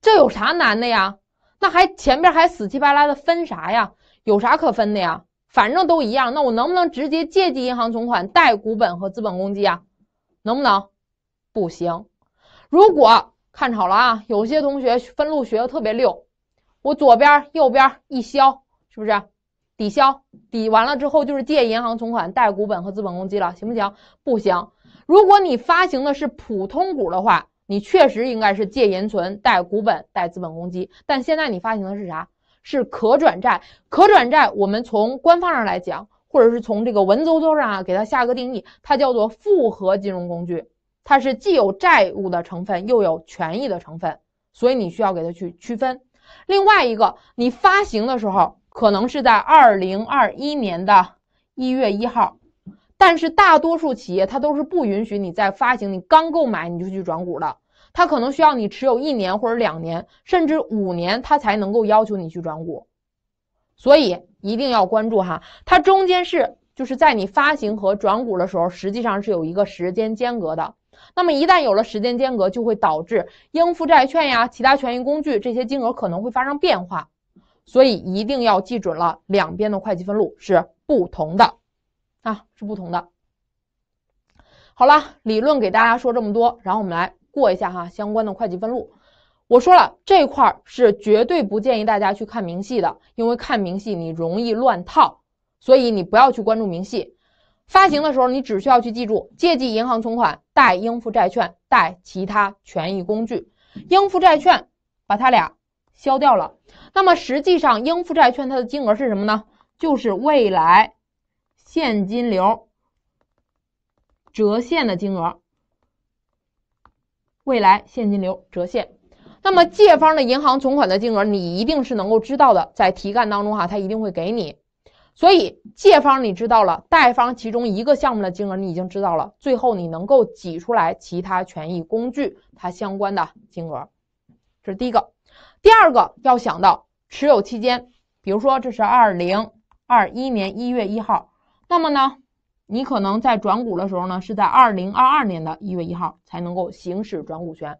这有啥难的呀？那还前边还死气白赖的分啥呀？有啥可分的呀？反正都一样，那我能不能直接借记银行存款，贷股本和资本公积啊？能不能？不行。如果看好了啊，有些同学分录学的特别溜，我左边右边一消，是不是？抵消抵完了之后，就是借银行存款、贷股本和资本公积了，行不行？不行。如果你发行的是普通股的话，你确实应该是借银存、贷股本、贷资本公积。但现在你发行的是啥？是可转债。可转债，我们从官方上来讲，或者是从这个文绉绉上啊，给它下个定义，它叫做复合金融工具，它是既有债务的成分，又有权益的成分，所以你需要给它去区分。另外一个，你发行的时候。可能是在二零二一年的一月一号，但是大多数企业它都是不允许你在发行你刚购买你就去转股的，它可能需要你持有一年或者两年，甚至五年，它才能够要求你去转股。所以一定要关注哈，它中间是就是在你发行和转股的时候，实际上是有一个时间间隔的。那么一旦有了时间间隔，就会导致应付债券呀、其他权益工具这些金额可能会发生变化。所以一定要记准了，两边的会计分录是不同的，啊，是不同的。好了，理论给大家说这么多，然后我们来过一下哈相关的会计分录。我说了，这块儿是绝对不建议大家去看明细的，因为看明细你容易乱套，所以你不要去关注明细。发行的时候，你只需要去记住：借记银行存款，贷应付债券，贷其他权益工具。应付债券把它俩消掉了。那么实际上，应付债券它的金额是什么呢？就是未来现金流折现的金额。未来现金流折现。那么借方的银行存款的金额，你一定是能够知道的，在题干当中哈，它一定会给你。所以借方你知道了，贷方其中一个项目的金额你已经知道了，最后你能够挤出来其他权益工具它相关的金额。这是第一个。第二个要想到。持有期间，比如说这是二零二一年一月一号，那么呢，你可能在转股的时候呢，是在二零二二年的一月一号才能够行使转股权，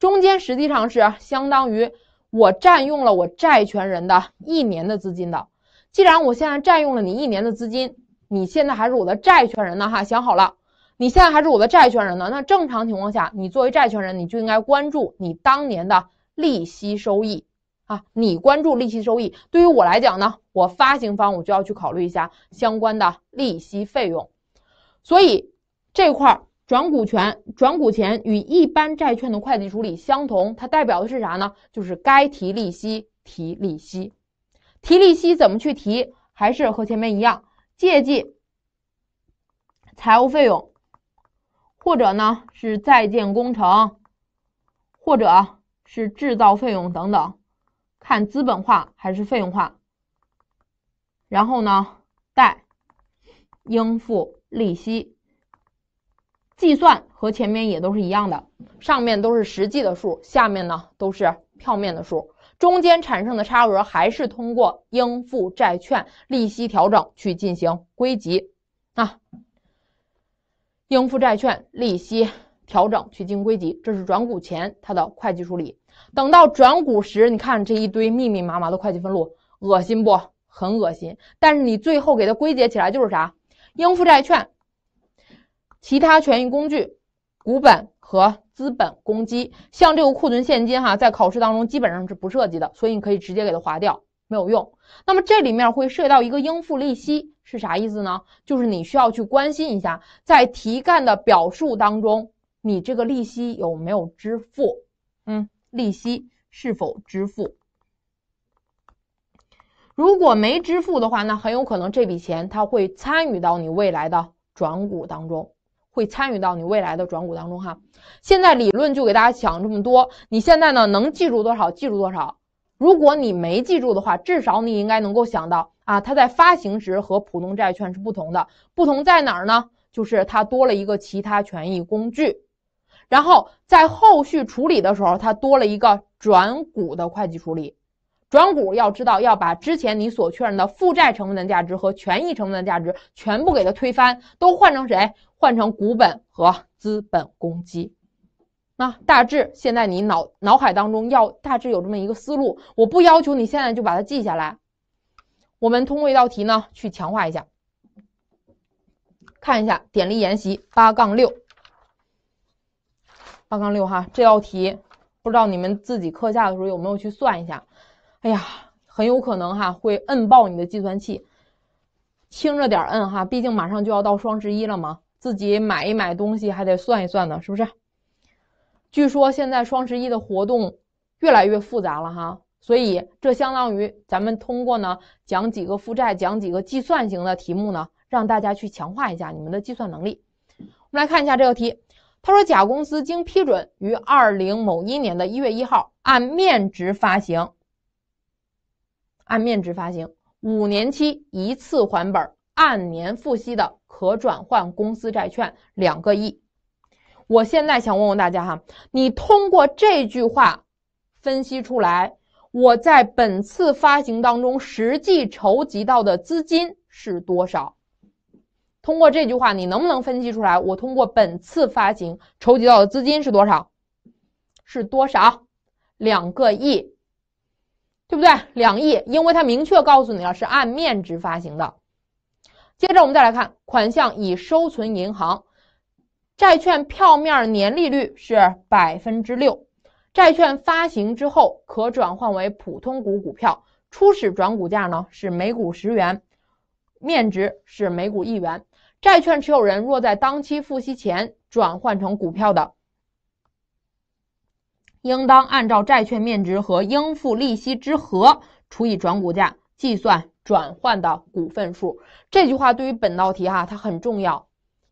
中间实际上是相当于我占用了我债权人的一年的资金的。既然我现在占用了你一年的资金，你现在还是我的债权人呢？哈，想好了，你现在还是我的债权人呢？那正常情况下，你作为债权人，你就应该关注你当年的利息收益。啊，你关注利息收益，对于我来讲呢，我发行方我就要去考虑一下相关的利息费用。所以这块转股权转股权与一般债券的会计处理相同，它代表的是啥呢？就是该提利息提利息，提利息怎么去提？还是和前面一样，借记财务费用，或者呢是在建工程，或者是制造费用等等。看资本化还是费用化，然后呢，贷、应付利息计算和前面也都是一样的，上面都是实际的数，下面呢都是票面的数，中间产生的差额还是通过应付债券利息调整去进行归集啊，应付债券利息调整去进行归集，这是转股前它的会计处理。等到转股时，你看这一堆密密麻麻的会计分录，恶心不？很恶心。但是你最后给它归结起来就是啥？应付债券、其他权益工具、股本和资本公积。像这个库存现金哈，在考试当中基本上是不涉及的，所以你可以直接给它划掉，没有用。那么这里面会涉及到一个应付利息，是啥意思呢？就是你需要去关心一下，在题干的表述当中，你这个利息有没有支付？嗯。利息是否支付？如果没支付的话，那很有可能这笔钱它会参与到你未来的转股当中，会参与到你未来的转股当中哈。现在理论就给大家讲这么多，你现在呢能记住多少记住多少？如果你没记住的话，至少你应该能够想到啊，它在发行时和普通债券是不同的，不同在哪儿呢？就是它多了一个其他权益工具。然后在后续处理的时候，它多了一个转股的会计处理。转股要知道要把之前你所确认的负债成分的价值和权益成分的价值全部给它推翻，都换成谁？换成股本和资本公积。那大致现在你脑脑海当中要大致有这么一个思路，我不要求你现在就把它记下来。我们通过一道题呢去强化一下，看一下典例研习八杠六。八杠六哈，这道题不知道你们自己课下的时候有没有去算一下？哎呀，很有可能哈会摁爆你的计算器，轻着点摁哈，毕竟马上就要到双十一了嘛，自己买一买东西还得算一算呢，是不是？据说现在双十一的活动越来越复杂了哈，所以这相当于咱们通过呢讲几个负债，讲几个计算型的题目呢，让大家去强化一下你们的计算能力。我们来看一下这个题。他说，甲公司经批准于二零某一年的一月一号按面值发行，按面值发行五年期一次还本按年付息的可转换公司债券两个亿。我现在想问问大家哈，你通过这句话分析出来，我在本次发行当中实际筹集到的资金是多少？通过这句话，你能不能分析出来？我通过本次发行筹集到的资金是多少？是多少？两个亿，对不对？两亿，因为它明确告诉你了是按面值发行的。接着我们再来看，款项已收存银行，债券票面年利率是百分之六，债券发行之后可转换为普通股股票，初始转股价呢是每股十元，面值是每股一元。债券持有人若在当期付息前转换成股票的，应当按照债券面值和应付利息之和除以转股价计算转换的股份数。这句话对于本道题哈，它很重要，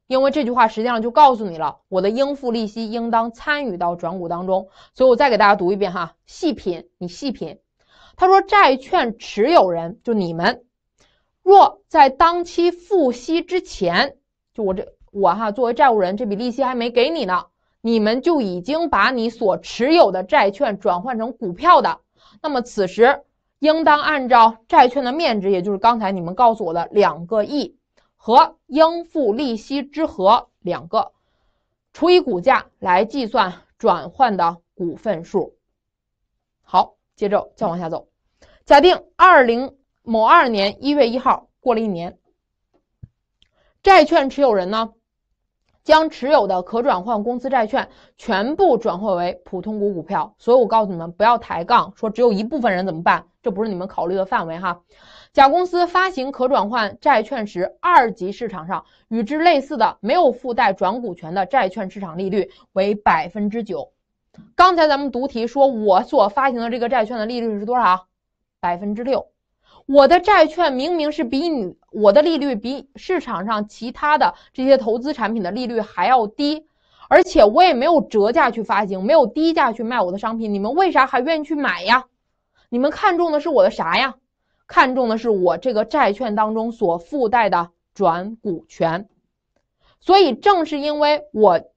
因为这句话实际上就告诉你了，我的应付利息应当参与到转股当中。所以我再给大家读一遍哈，细品，你细品。他说，债券持有人就你们。若在当期付息之前，就我这我哈作为债务人，这笔利息还没给你呢，你们就已经把你所持有的债券转换成股票的，那么此时应当按照债券的面值，也就是刚才你们告诉我的两个亿和应付利息之和两个，除以股价来计算转换的股份数。好，接着再往下走，假定二零。某二年一月一号过了一年，债券持有人呢，将持有的可转换公司债券全部转换为普通股股票。所以，我告诉你们，不要抬杠，说只有一部分人怎么办？这不是你们考虑的范围哈。甲公司发行可转换债券时，二级市场上与之类似的没有附带转股权的债券市场利率为百分之九。刚才咱们读题说，我所发行的这个债券的利率是多少？百分之六。我的债券明明是比你我的利率比市场上其他的这些投资产品的利率还要低，而且我也没有折价去发行，没有低价去卖我的商品，你们为啥还愿意去买呀？你们看中的是我的啥呀？看中的是我这个债券当中所附带的转股权。所以正是因为我。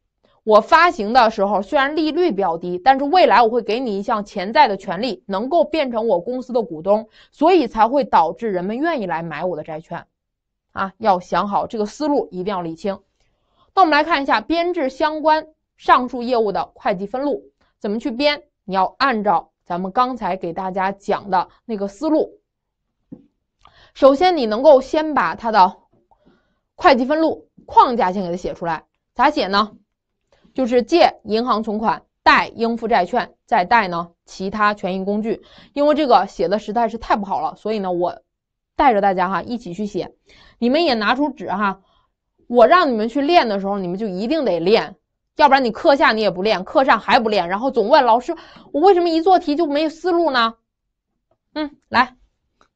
我发行的时候虽然利率比较低，但是未来我会给你一项潜在的权利，能够变成我公司的股东，所以才会导致人们愿意来买我的债券。啊，要想好这个思路，一定要理清。那我们来看一下编制相关上述业务的会计分录怎么去编？你要按照咱们刚才给大家讲的那个思路，首先你能够先把它的会计分录框架先给它写出来，咋写呢？就是借银行存款，贷应付债券，再贷呢其他权益工具，因为这个写的实在是太不好了，所以呢，我带着大家哈一起去写，你们也拿出纸哈，我让你们去练的时候，你们就一定得练，要不然你课下你也不练，课上还不练，然后总问老师，我为什么一做题就没思路呢？嗯，来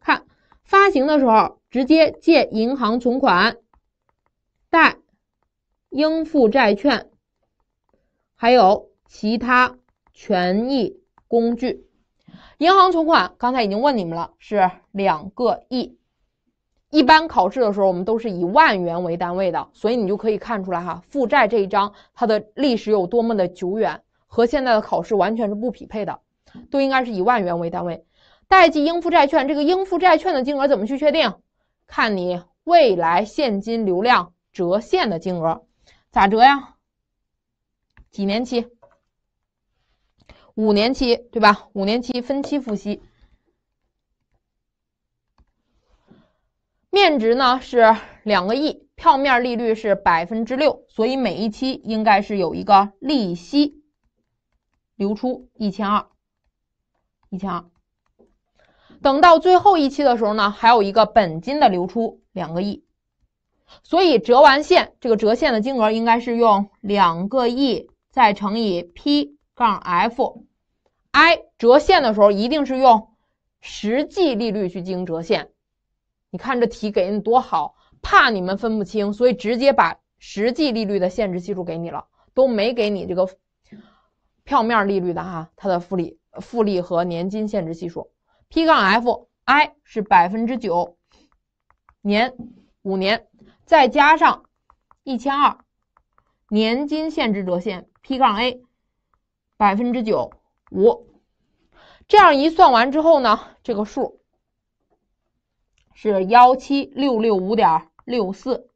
看发行的时候，直接借银行存款，贷应付债券。还有其他权益工具，银行存款刚才已经问你们了，是两个亿。一般考试的时候，我们都是以万元为单位的，所以你就可以看出来哈，负债这一章它的历史有多么的久远，和现在的考试完全是不匹配的，都应该是以万元为单位。代记应付债券，这个应付债券的金额怎么去确定？看你未来现金流量折现的金额，咋折呀？几年期？五年期，对吧？五年期，分期付息，面值呢是两个亿，票面利率是百分之六，所以每一期应该是有一个利息流出一千二，一千二。等到最后一期的时候呢，还有一个本金的流出两个亿，所以折完现，这个折现的金额应该是用两个亿。再乘以 P 杠 F，I 折现的时候一定是用实际利率去进行折现。你看这题给你多好，怕你们分不清，所以直接把实际利率的限制系数给你了，都没给你这个票面利率的哈，它的复利复利和年金限制系数 P 杠 F，I 是百分之九，年五年，再加上一千二，年金限制折现。T 杠 A 百分之九五，这样一算完之后呢，这个数是幺七六六五点六四，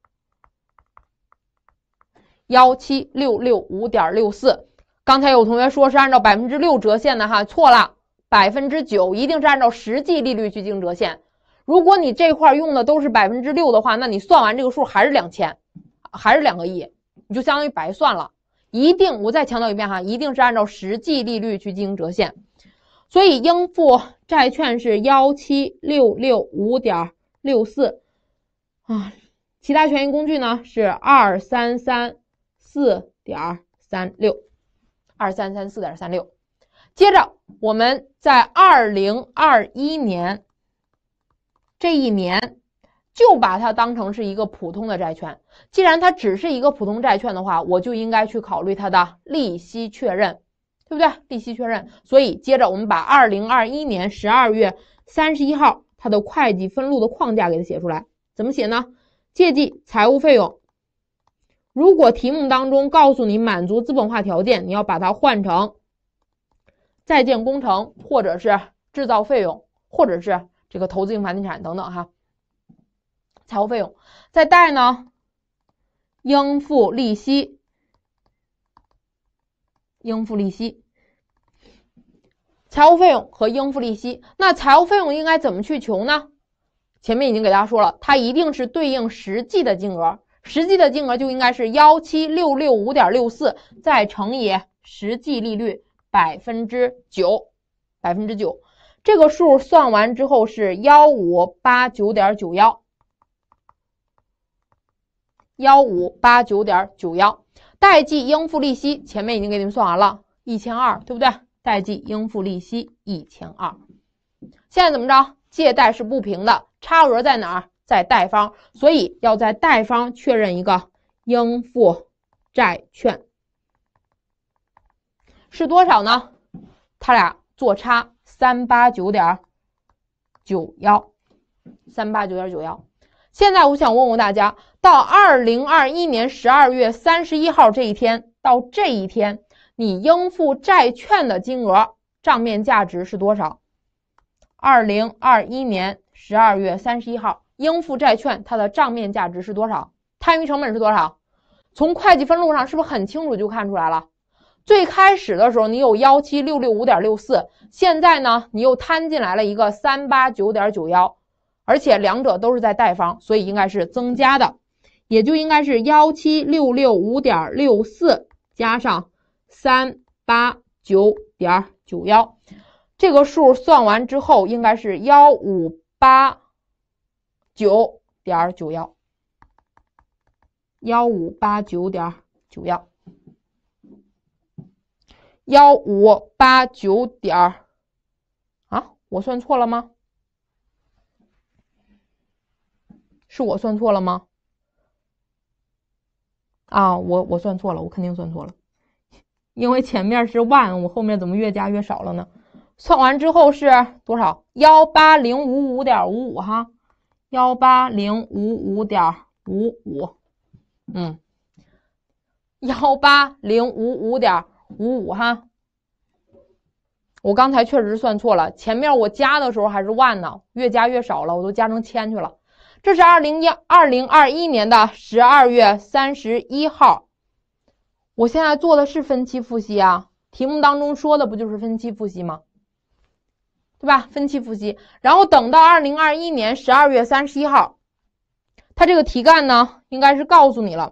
幺七六六五点六四。刚才有同学说是按照百分之六折现的哈，错了，百分之九一定是按照实际利率去进行折现。如果你这块用的都是百分之六的话，那你算完这个数还是两千，还是两个亿，你就相当于白算了。一定，我再强调一遍哈，一定是按照实际利率去进行折现，所以应付债券是幺七六六五点六四啊，其他权益工具呢是二三三四点三六，二三三四点三六。接着我们在二零二一年这一年。就把它当成是一个普通的债券。既然它只是一个普通债券的话，我就应该去考虑它的利息确认，对不对？利息确认。所以接着我们把二零二一年十二月三十一号它的会计分录的框架给它写出来。怎么写呢？借记财务费用。如果题目当中告诉你满足资本化条件，你要把它换成在建工程，或者是制造费用，或者是这个投资性房地产等等哈。财务费用再贷呢？应付利息，应付利息。财务费用和应付利息，那财务费用应该怎么去求呢？前面已经给大家说了，它一定是对应实际的金额，实际的金额就应该是幺七六六五点六四，再乘以实际利率百分之九，百分之九，这个数算完之后是幺五八九点九幺。幺五八九点九幺，代计应付利息前面已经给你们算完了，一千二，对不对？代计应付利息一千二，现在怎么着？借贷是不平的，差额在哪儿？在贷方，所以要在贷方确认一个应付债券，是多少呢？他俩做差三八九点九幺，三八九点九幺。现在我想问问大家。到二零二一年十二月三十一号这一天，到这一天，你应付债券的金额账面价值是多少？二零二一年十二月三十一号应付债券它的账面价值是多少？摊余成本是多少？从会计分录上是不是很清楚就看出来了？最开始的时候你有幺七六六五点六四，现在呢你又摊进来了一个三八九点九幺，而且两者都是在贷方，所以应该是增加的。也就应该是幺七六六五点六四加上三八九点九幺，这个数算完之后应该是幺五八九点九幺，幺五八九点九幺，幺五八九点，啊，我算错了吗？是我算错了吗？啊，我我算错了，我肯定算错了，因为前面是万，我后面怎么越加越少了呢？算完之后是多少？幺八零五五点五五哈，幺八零五五点五五，嗯，幺八零五五点五五哈，我刚才确实算错了，前面我加的时候还是万呢，越加越少了，我都加成千去了。这是二零一二零二一年的十二月三十一号，我现在做的是分期付息啊。题目当中说的不就是分期付息吗？对吧？分期付息。然后等到二零二一年十二月三十一号，他这个题干呢，应该是告诉你了，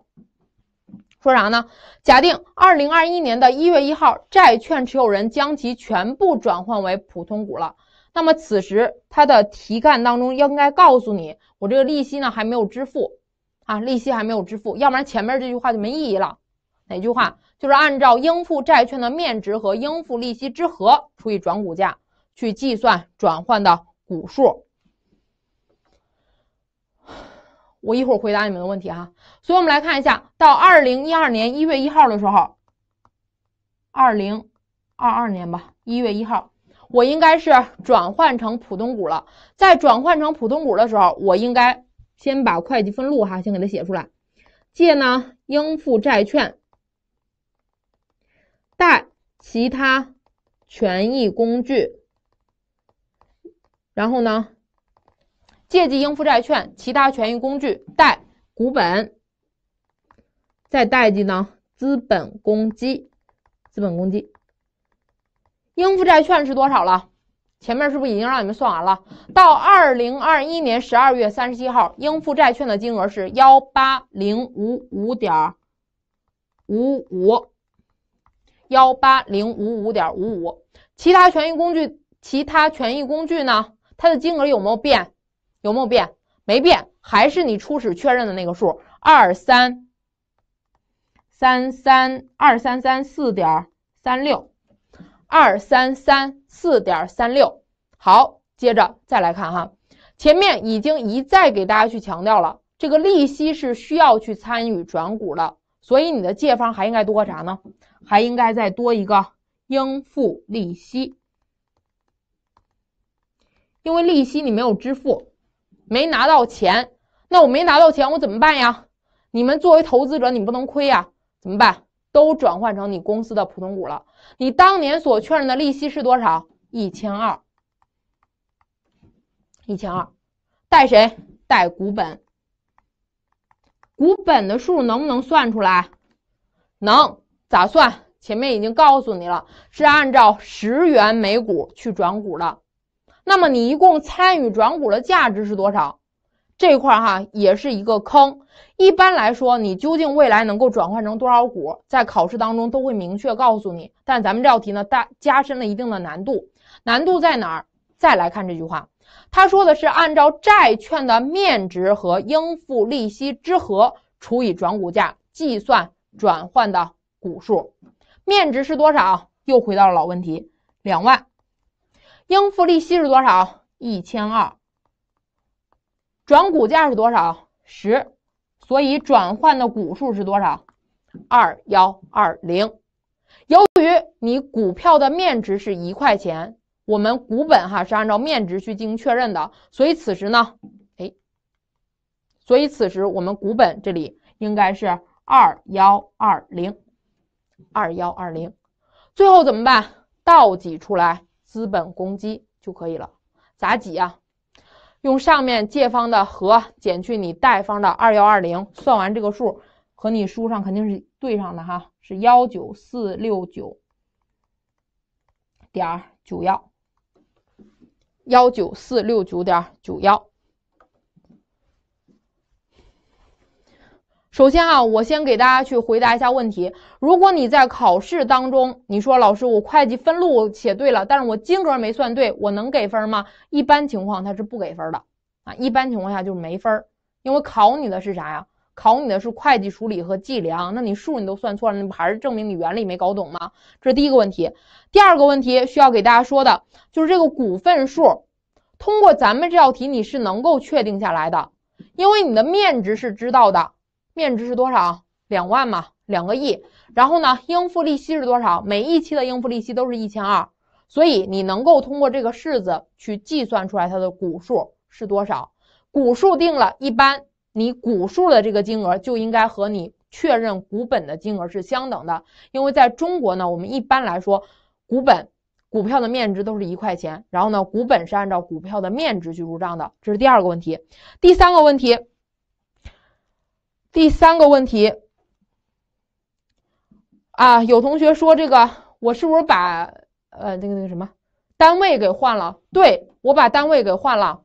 说啥呢？假定二零二一年的一月一号，债券持有人将其全部转换为普通股了。那么此时，它的题干当中应该告诉你，我这个利息呢还没有支付啊，利息还没有支付，要不然前面这句话就没意义了。哪句话？就是按照应付债券的面值和应付利息之和除以转股价，去计算转换的股数。我一会儿回答你们的问题哈。所以我们来看一下，到二零一二年一月一号的时候，二零二二年吧，一月一号。我应该是转换成普通股了，在转换成普通股的时候，我应该先把会计分录哈先给它写出来，借呢应付债券，贷其他权益工具，然后呢，借记应付债券、其他权益工具，贷股本，再贷记呢资本公积，资本公积。应付债券是多少了？前面是不是已经让你们算完了？到二零二一年十二月三十一号，应付债券的金额是幺八零五五点五五，幺八零五五点五五。其他权益工具，其他权益工具呢？它的金额有没有变？有没有变？没变，还是你初始确认的那个数二三三三二三三四点三六。二三三四点三六，好，接着再来看哈，前面已经一再给大家去强调了，这个利息是需要去参与转股的，所以你的借方还应该多啥呢？还应该再多一个应付利息，因为利息你没有支付，没拿到钱，那我没拿到钱我怎么办呀？你们作为投资者，你不能亏呀，怎么办？都转换成你公司的普通股了，你当年所确认的利息是多少？一千二，一千二，贷谁？贷股本。股本的数能不能算出来？能，咋算？前面已经告诉你了，是按照十元每股去转股的。那么你一共参与转股的价值是多少？这一块哈也是一个坑。一般来说，你究竟未来能够转换成多少股，在考试当中都会明确告诉你。但咱们这道题呢，大加深了一定的难度。难度在哪儿？再来看这句话，他说的是按照债券的面值和应付利息之和除以转股价计算转换的股数。面值是多少？又回到了老问题，两万。应付利息是多少？一千二。转股价是多少？十，所以转换的股数是多少？二幺二零。由于你股票的面值是一块钱，我们股本哈是按照面值去进行确认的，所以此时呢，哎，所以此时我们股本这里应该是二幺二零，二幺二零。最后怎么办？倒挤出来资本公积就可以了。咋挤啊？用上面借方的和减去你贷方的二幺二零，算完这个数和你书上肯定是对上的哈，是幺九四六九点九幺，幺九四六九点九幺。首先啊，我先给大家去回答一下问题。如果你在考试当中，你说老师，我会计分录写对了，但是我金额没算对，我能给分吗？一般情况它是不给分的啊，一般情况下就是没分儿，因为考你的是啥呀？考你的是会计处理和计量。那你数你都算错了，那不还是证明你原理没搞懂吗？这是第一个问题。第二个问题需要给大家说的，就是这个股份数，通过咱们这道题你是能够确定下来的，因为你的面值是知道的。面值是多少？两万嘛，两个亿。然后呢，应付利息是多少？每一期的应付利息都是一千二。所以你能够通过这个式子去计算出来它的股数是多少。股数定了一般，你股数的这个金额就应该和你确认股本的金额是相等的。因为在中国呢，我们一般来说，股本股票的面值都是一块钱。然后呢，股本是按照股票的面值去入账的。这是第二个问题，第三个问题。第三个问题，啊，有同学说这个我是不是把呃那个那个什么单位给换了？对我把单位给换了，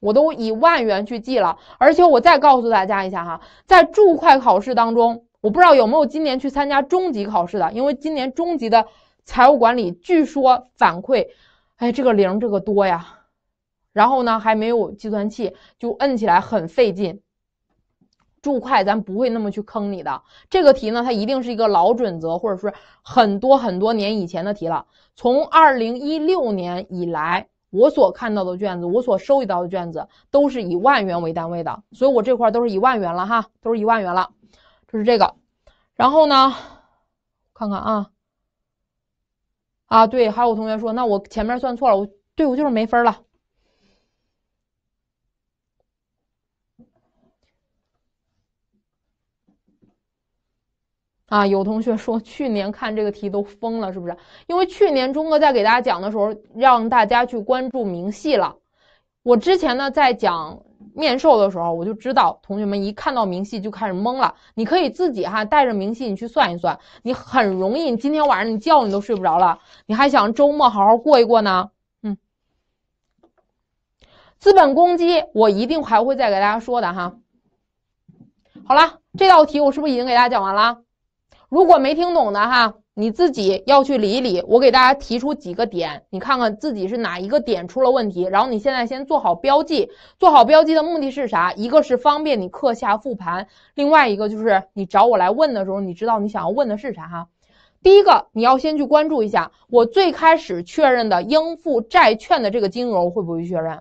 我都以万元去记了。而且我再告诉大家一下哈，在注会考试当中，我不知道有没有今年去参加中级考试的，因为今年中级的财务管理据说反馈，哎，这个零这个多呀，然后呢还没有计算器，就摁起来很费劲。注会，咱不会那么去坑你的。这个题呢，它一定是一个老准则，或者是很多很多年以前的题了。从二零一六年以来，我所看到的卷子，我所收集到的卷子，都是以万元为单位的。所以我这块都是一万元了哈，都是一万元了。这是这个。然后呢，看看啊，啊，对，还有同学说，那我前面算错了，我对我就是没分了。啊，有同学说去年看这个题都疯了，是不是？因为去年钟哥在给大家讲的时候，让大家去关注明细了。我之前呢，在讲面授的时候，我就知道同学们一看到明细就开始懵了。你可以自己哈带着明细你去算一算，你很容易。你今天晚上你觉你都睡不着了，你还想周末好好过一过呢？嗯，资本公积我一定还会再给大家说的哈。好了，这道题我是不是已经给大家讲完了？如果没听懂的哈，你自己要去理一理。我给大家提出几个点，你看看自己是哪一个点出了问题。然后你现在先做好标记，做好标记的目的是啥？一个是方便你课下复盘，另外一个就是你找我来问的时候，你知道你想要问的是啥哈。第一个，你要先去关注一下我最开始确认的应付债券的这个金额会不会确认，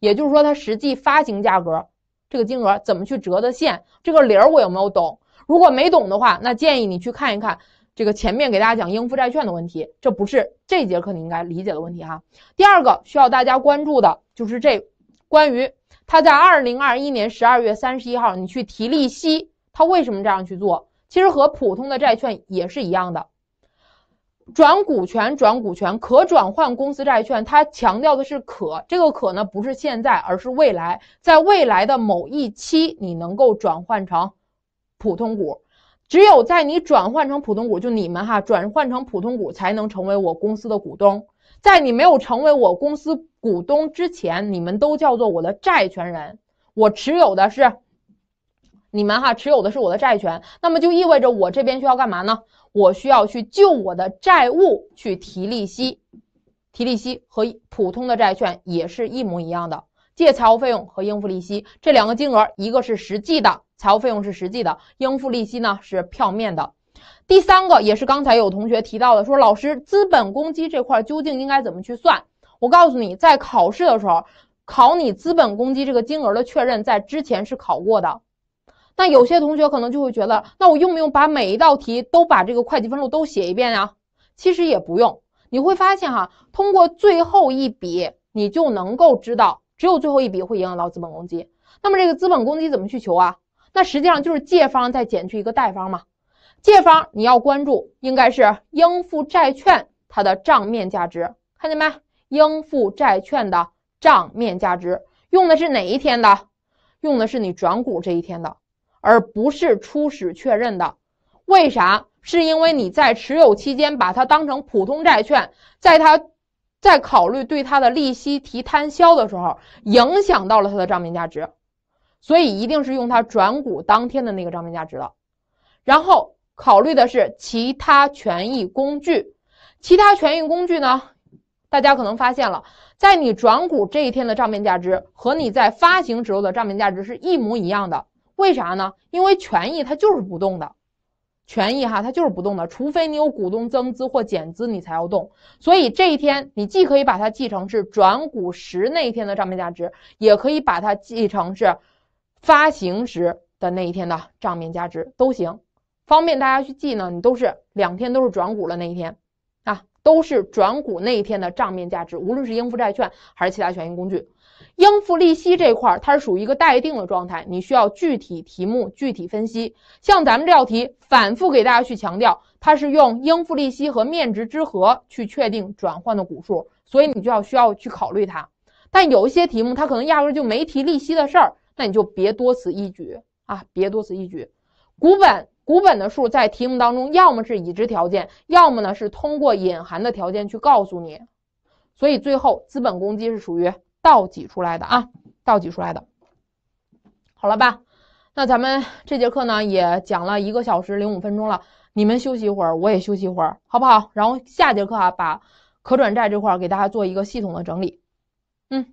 也就是说它实际发行价格这个金额怎么去折的现，这个理儿我有没有懂？如果没懂的话，那建议你去看一看这个前面给大家讲应付债券的问题，这不是这节课你应该理解的问题哈。第二个需要大家关注的就是这关于他在二零二一年十二月三十一号你去提利息，他为什么这样去做？其实和普通的债券也是一样的，转股权转股权可转换公司债券，它强调的是可，这个可呢不是现在，而是未来，在未来的某一期你能够转换成。普通股，只有在你转换成普通股，就你们哈转换成普通股，才能成为我公司的股东。在你没有成为我公司股东之前，你们都叫做我的债权人。我持有的是你们哈持有的是我的债权，那么就意味着我这边需要干嘛呢？我需要去就我的债务去提利息，提利息和普通的债券也是一模一样的。借财务费用和应付利息这两个金额，一个是实际的。财务费用是实际的，应付利息呢是票面的。第三个也是刚才有同学提到的，说老师资本公积这块究竟应该怎么去算？我告诉你，在考试的时候考你资本公积这个金额的确认，在之前是考过的。那有些同学可能就会觉得，那我用不用把每一道题都把这个会计分录都写一遍啊？其实也不用，你会发现哈，通过最后一笔你就能够知道，只有最后一笔会影响到资本公积。那么这个资本公积怎么去求啊？那实际上就是借方再减去一个贷方嘛，借方你要关注应该是应付债券它的账面价值，看见没？应付债券的账面价值用的是哪一天的？用的是你转股这一天的，而不是初始确认的。为啥？是因为你在持有期间把它当成普通债券，在它在考虑对它的利息提摊销的时候，影响到了它的账面价值。所以一定是用它转股当天的那个账面价值了，然后考虑的是其他权益工具。其他权益工具呢，大家可能发现了，在你转股这一天的账面价值和你在发行时候的账面价值是一模一样的。为啥呢？因为权益它就是不动的，权益哈它就是不动的，除非你有股东增资或减资，你才要动。所以这一天你既可以把它记成是转股时那一天的账面价值，也可以把它记成是。发行时的那一天的账面价值都行，方便大家去记呢。你都是两天都是转股了那一天啊，都是转股那一天的账面价值，无论是应付债券还是其他权益工具，应付利息这块儿它是属于一个待定的状态，你需要具体题目具体分析。像咱们这道题，反复给大家去强调，它是用应付利息和面值之和去确定转换的股数，所以你就要需要去考虑它。但有一些题目，它可能压根就没提利息的事儿。那你就别多此一举啊！别多此一举，股本股本的数在题目当中要么是已知条件，要么呢是通过隐含的条件去告诉你，所以最后资本公积是属于倒挤出来的啊，倒挤出来的。好了吧？那咱们这节课呢也讲了一个小时零五分钟了，你们休息一会儿，我也休息一会儿，好不好？然后下节课啊，把可转债这块儿给大家做一个系统的整理，嗯。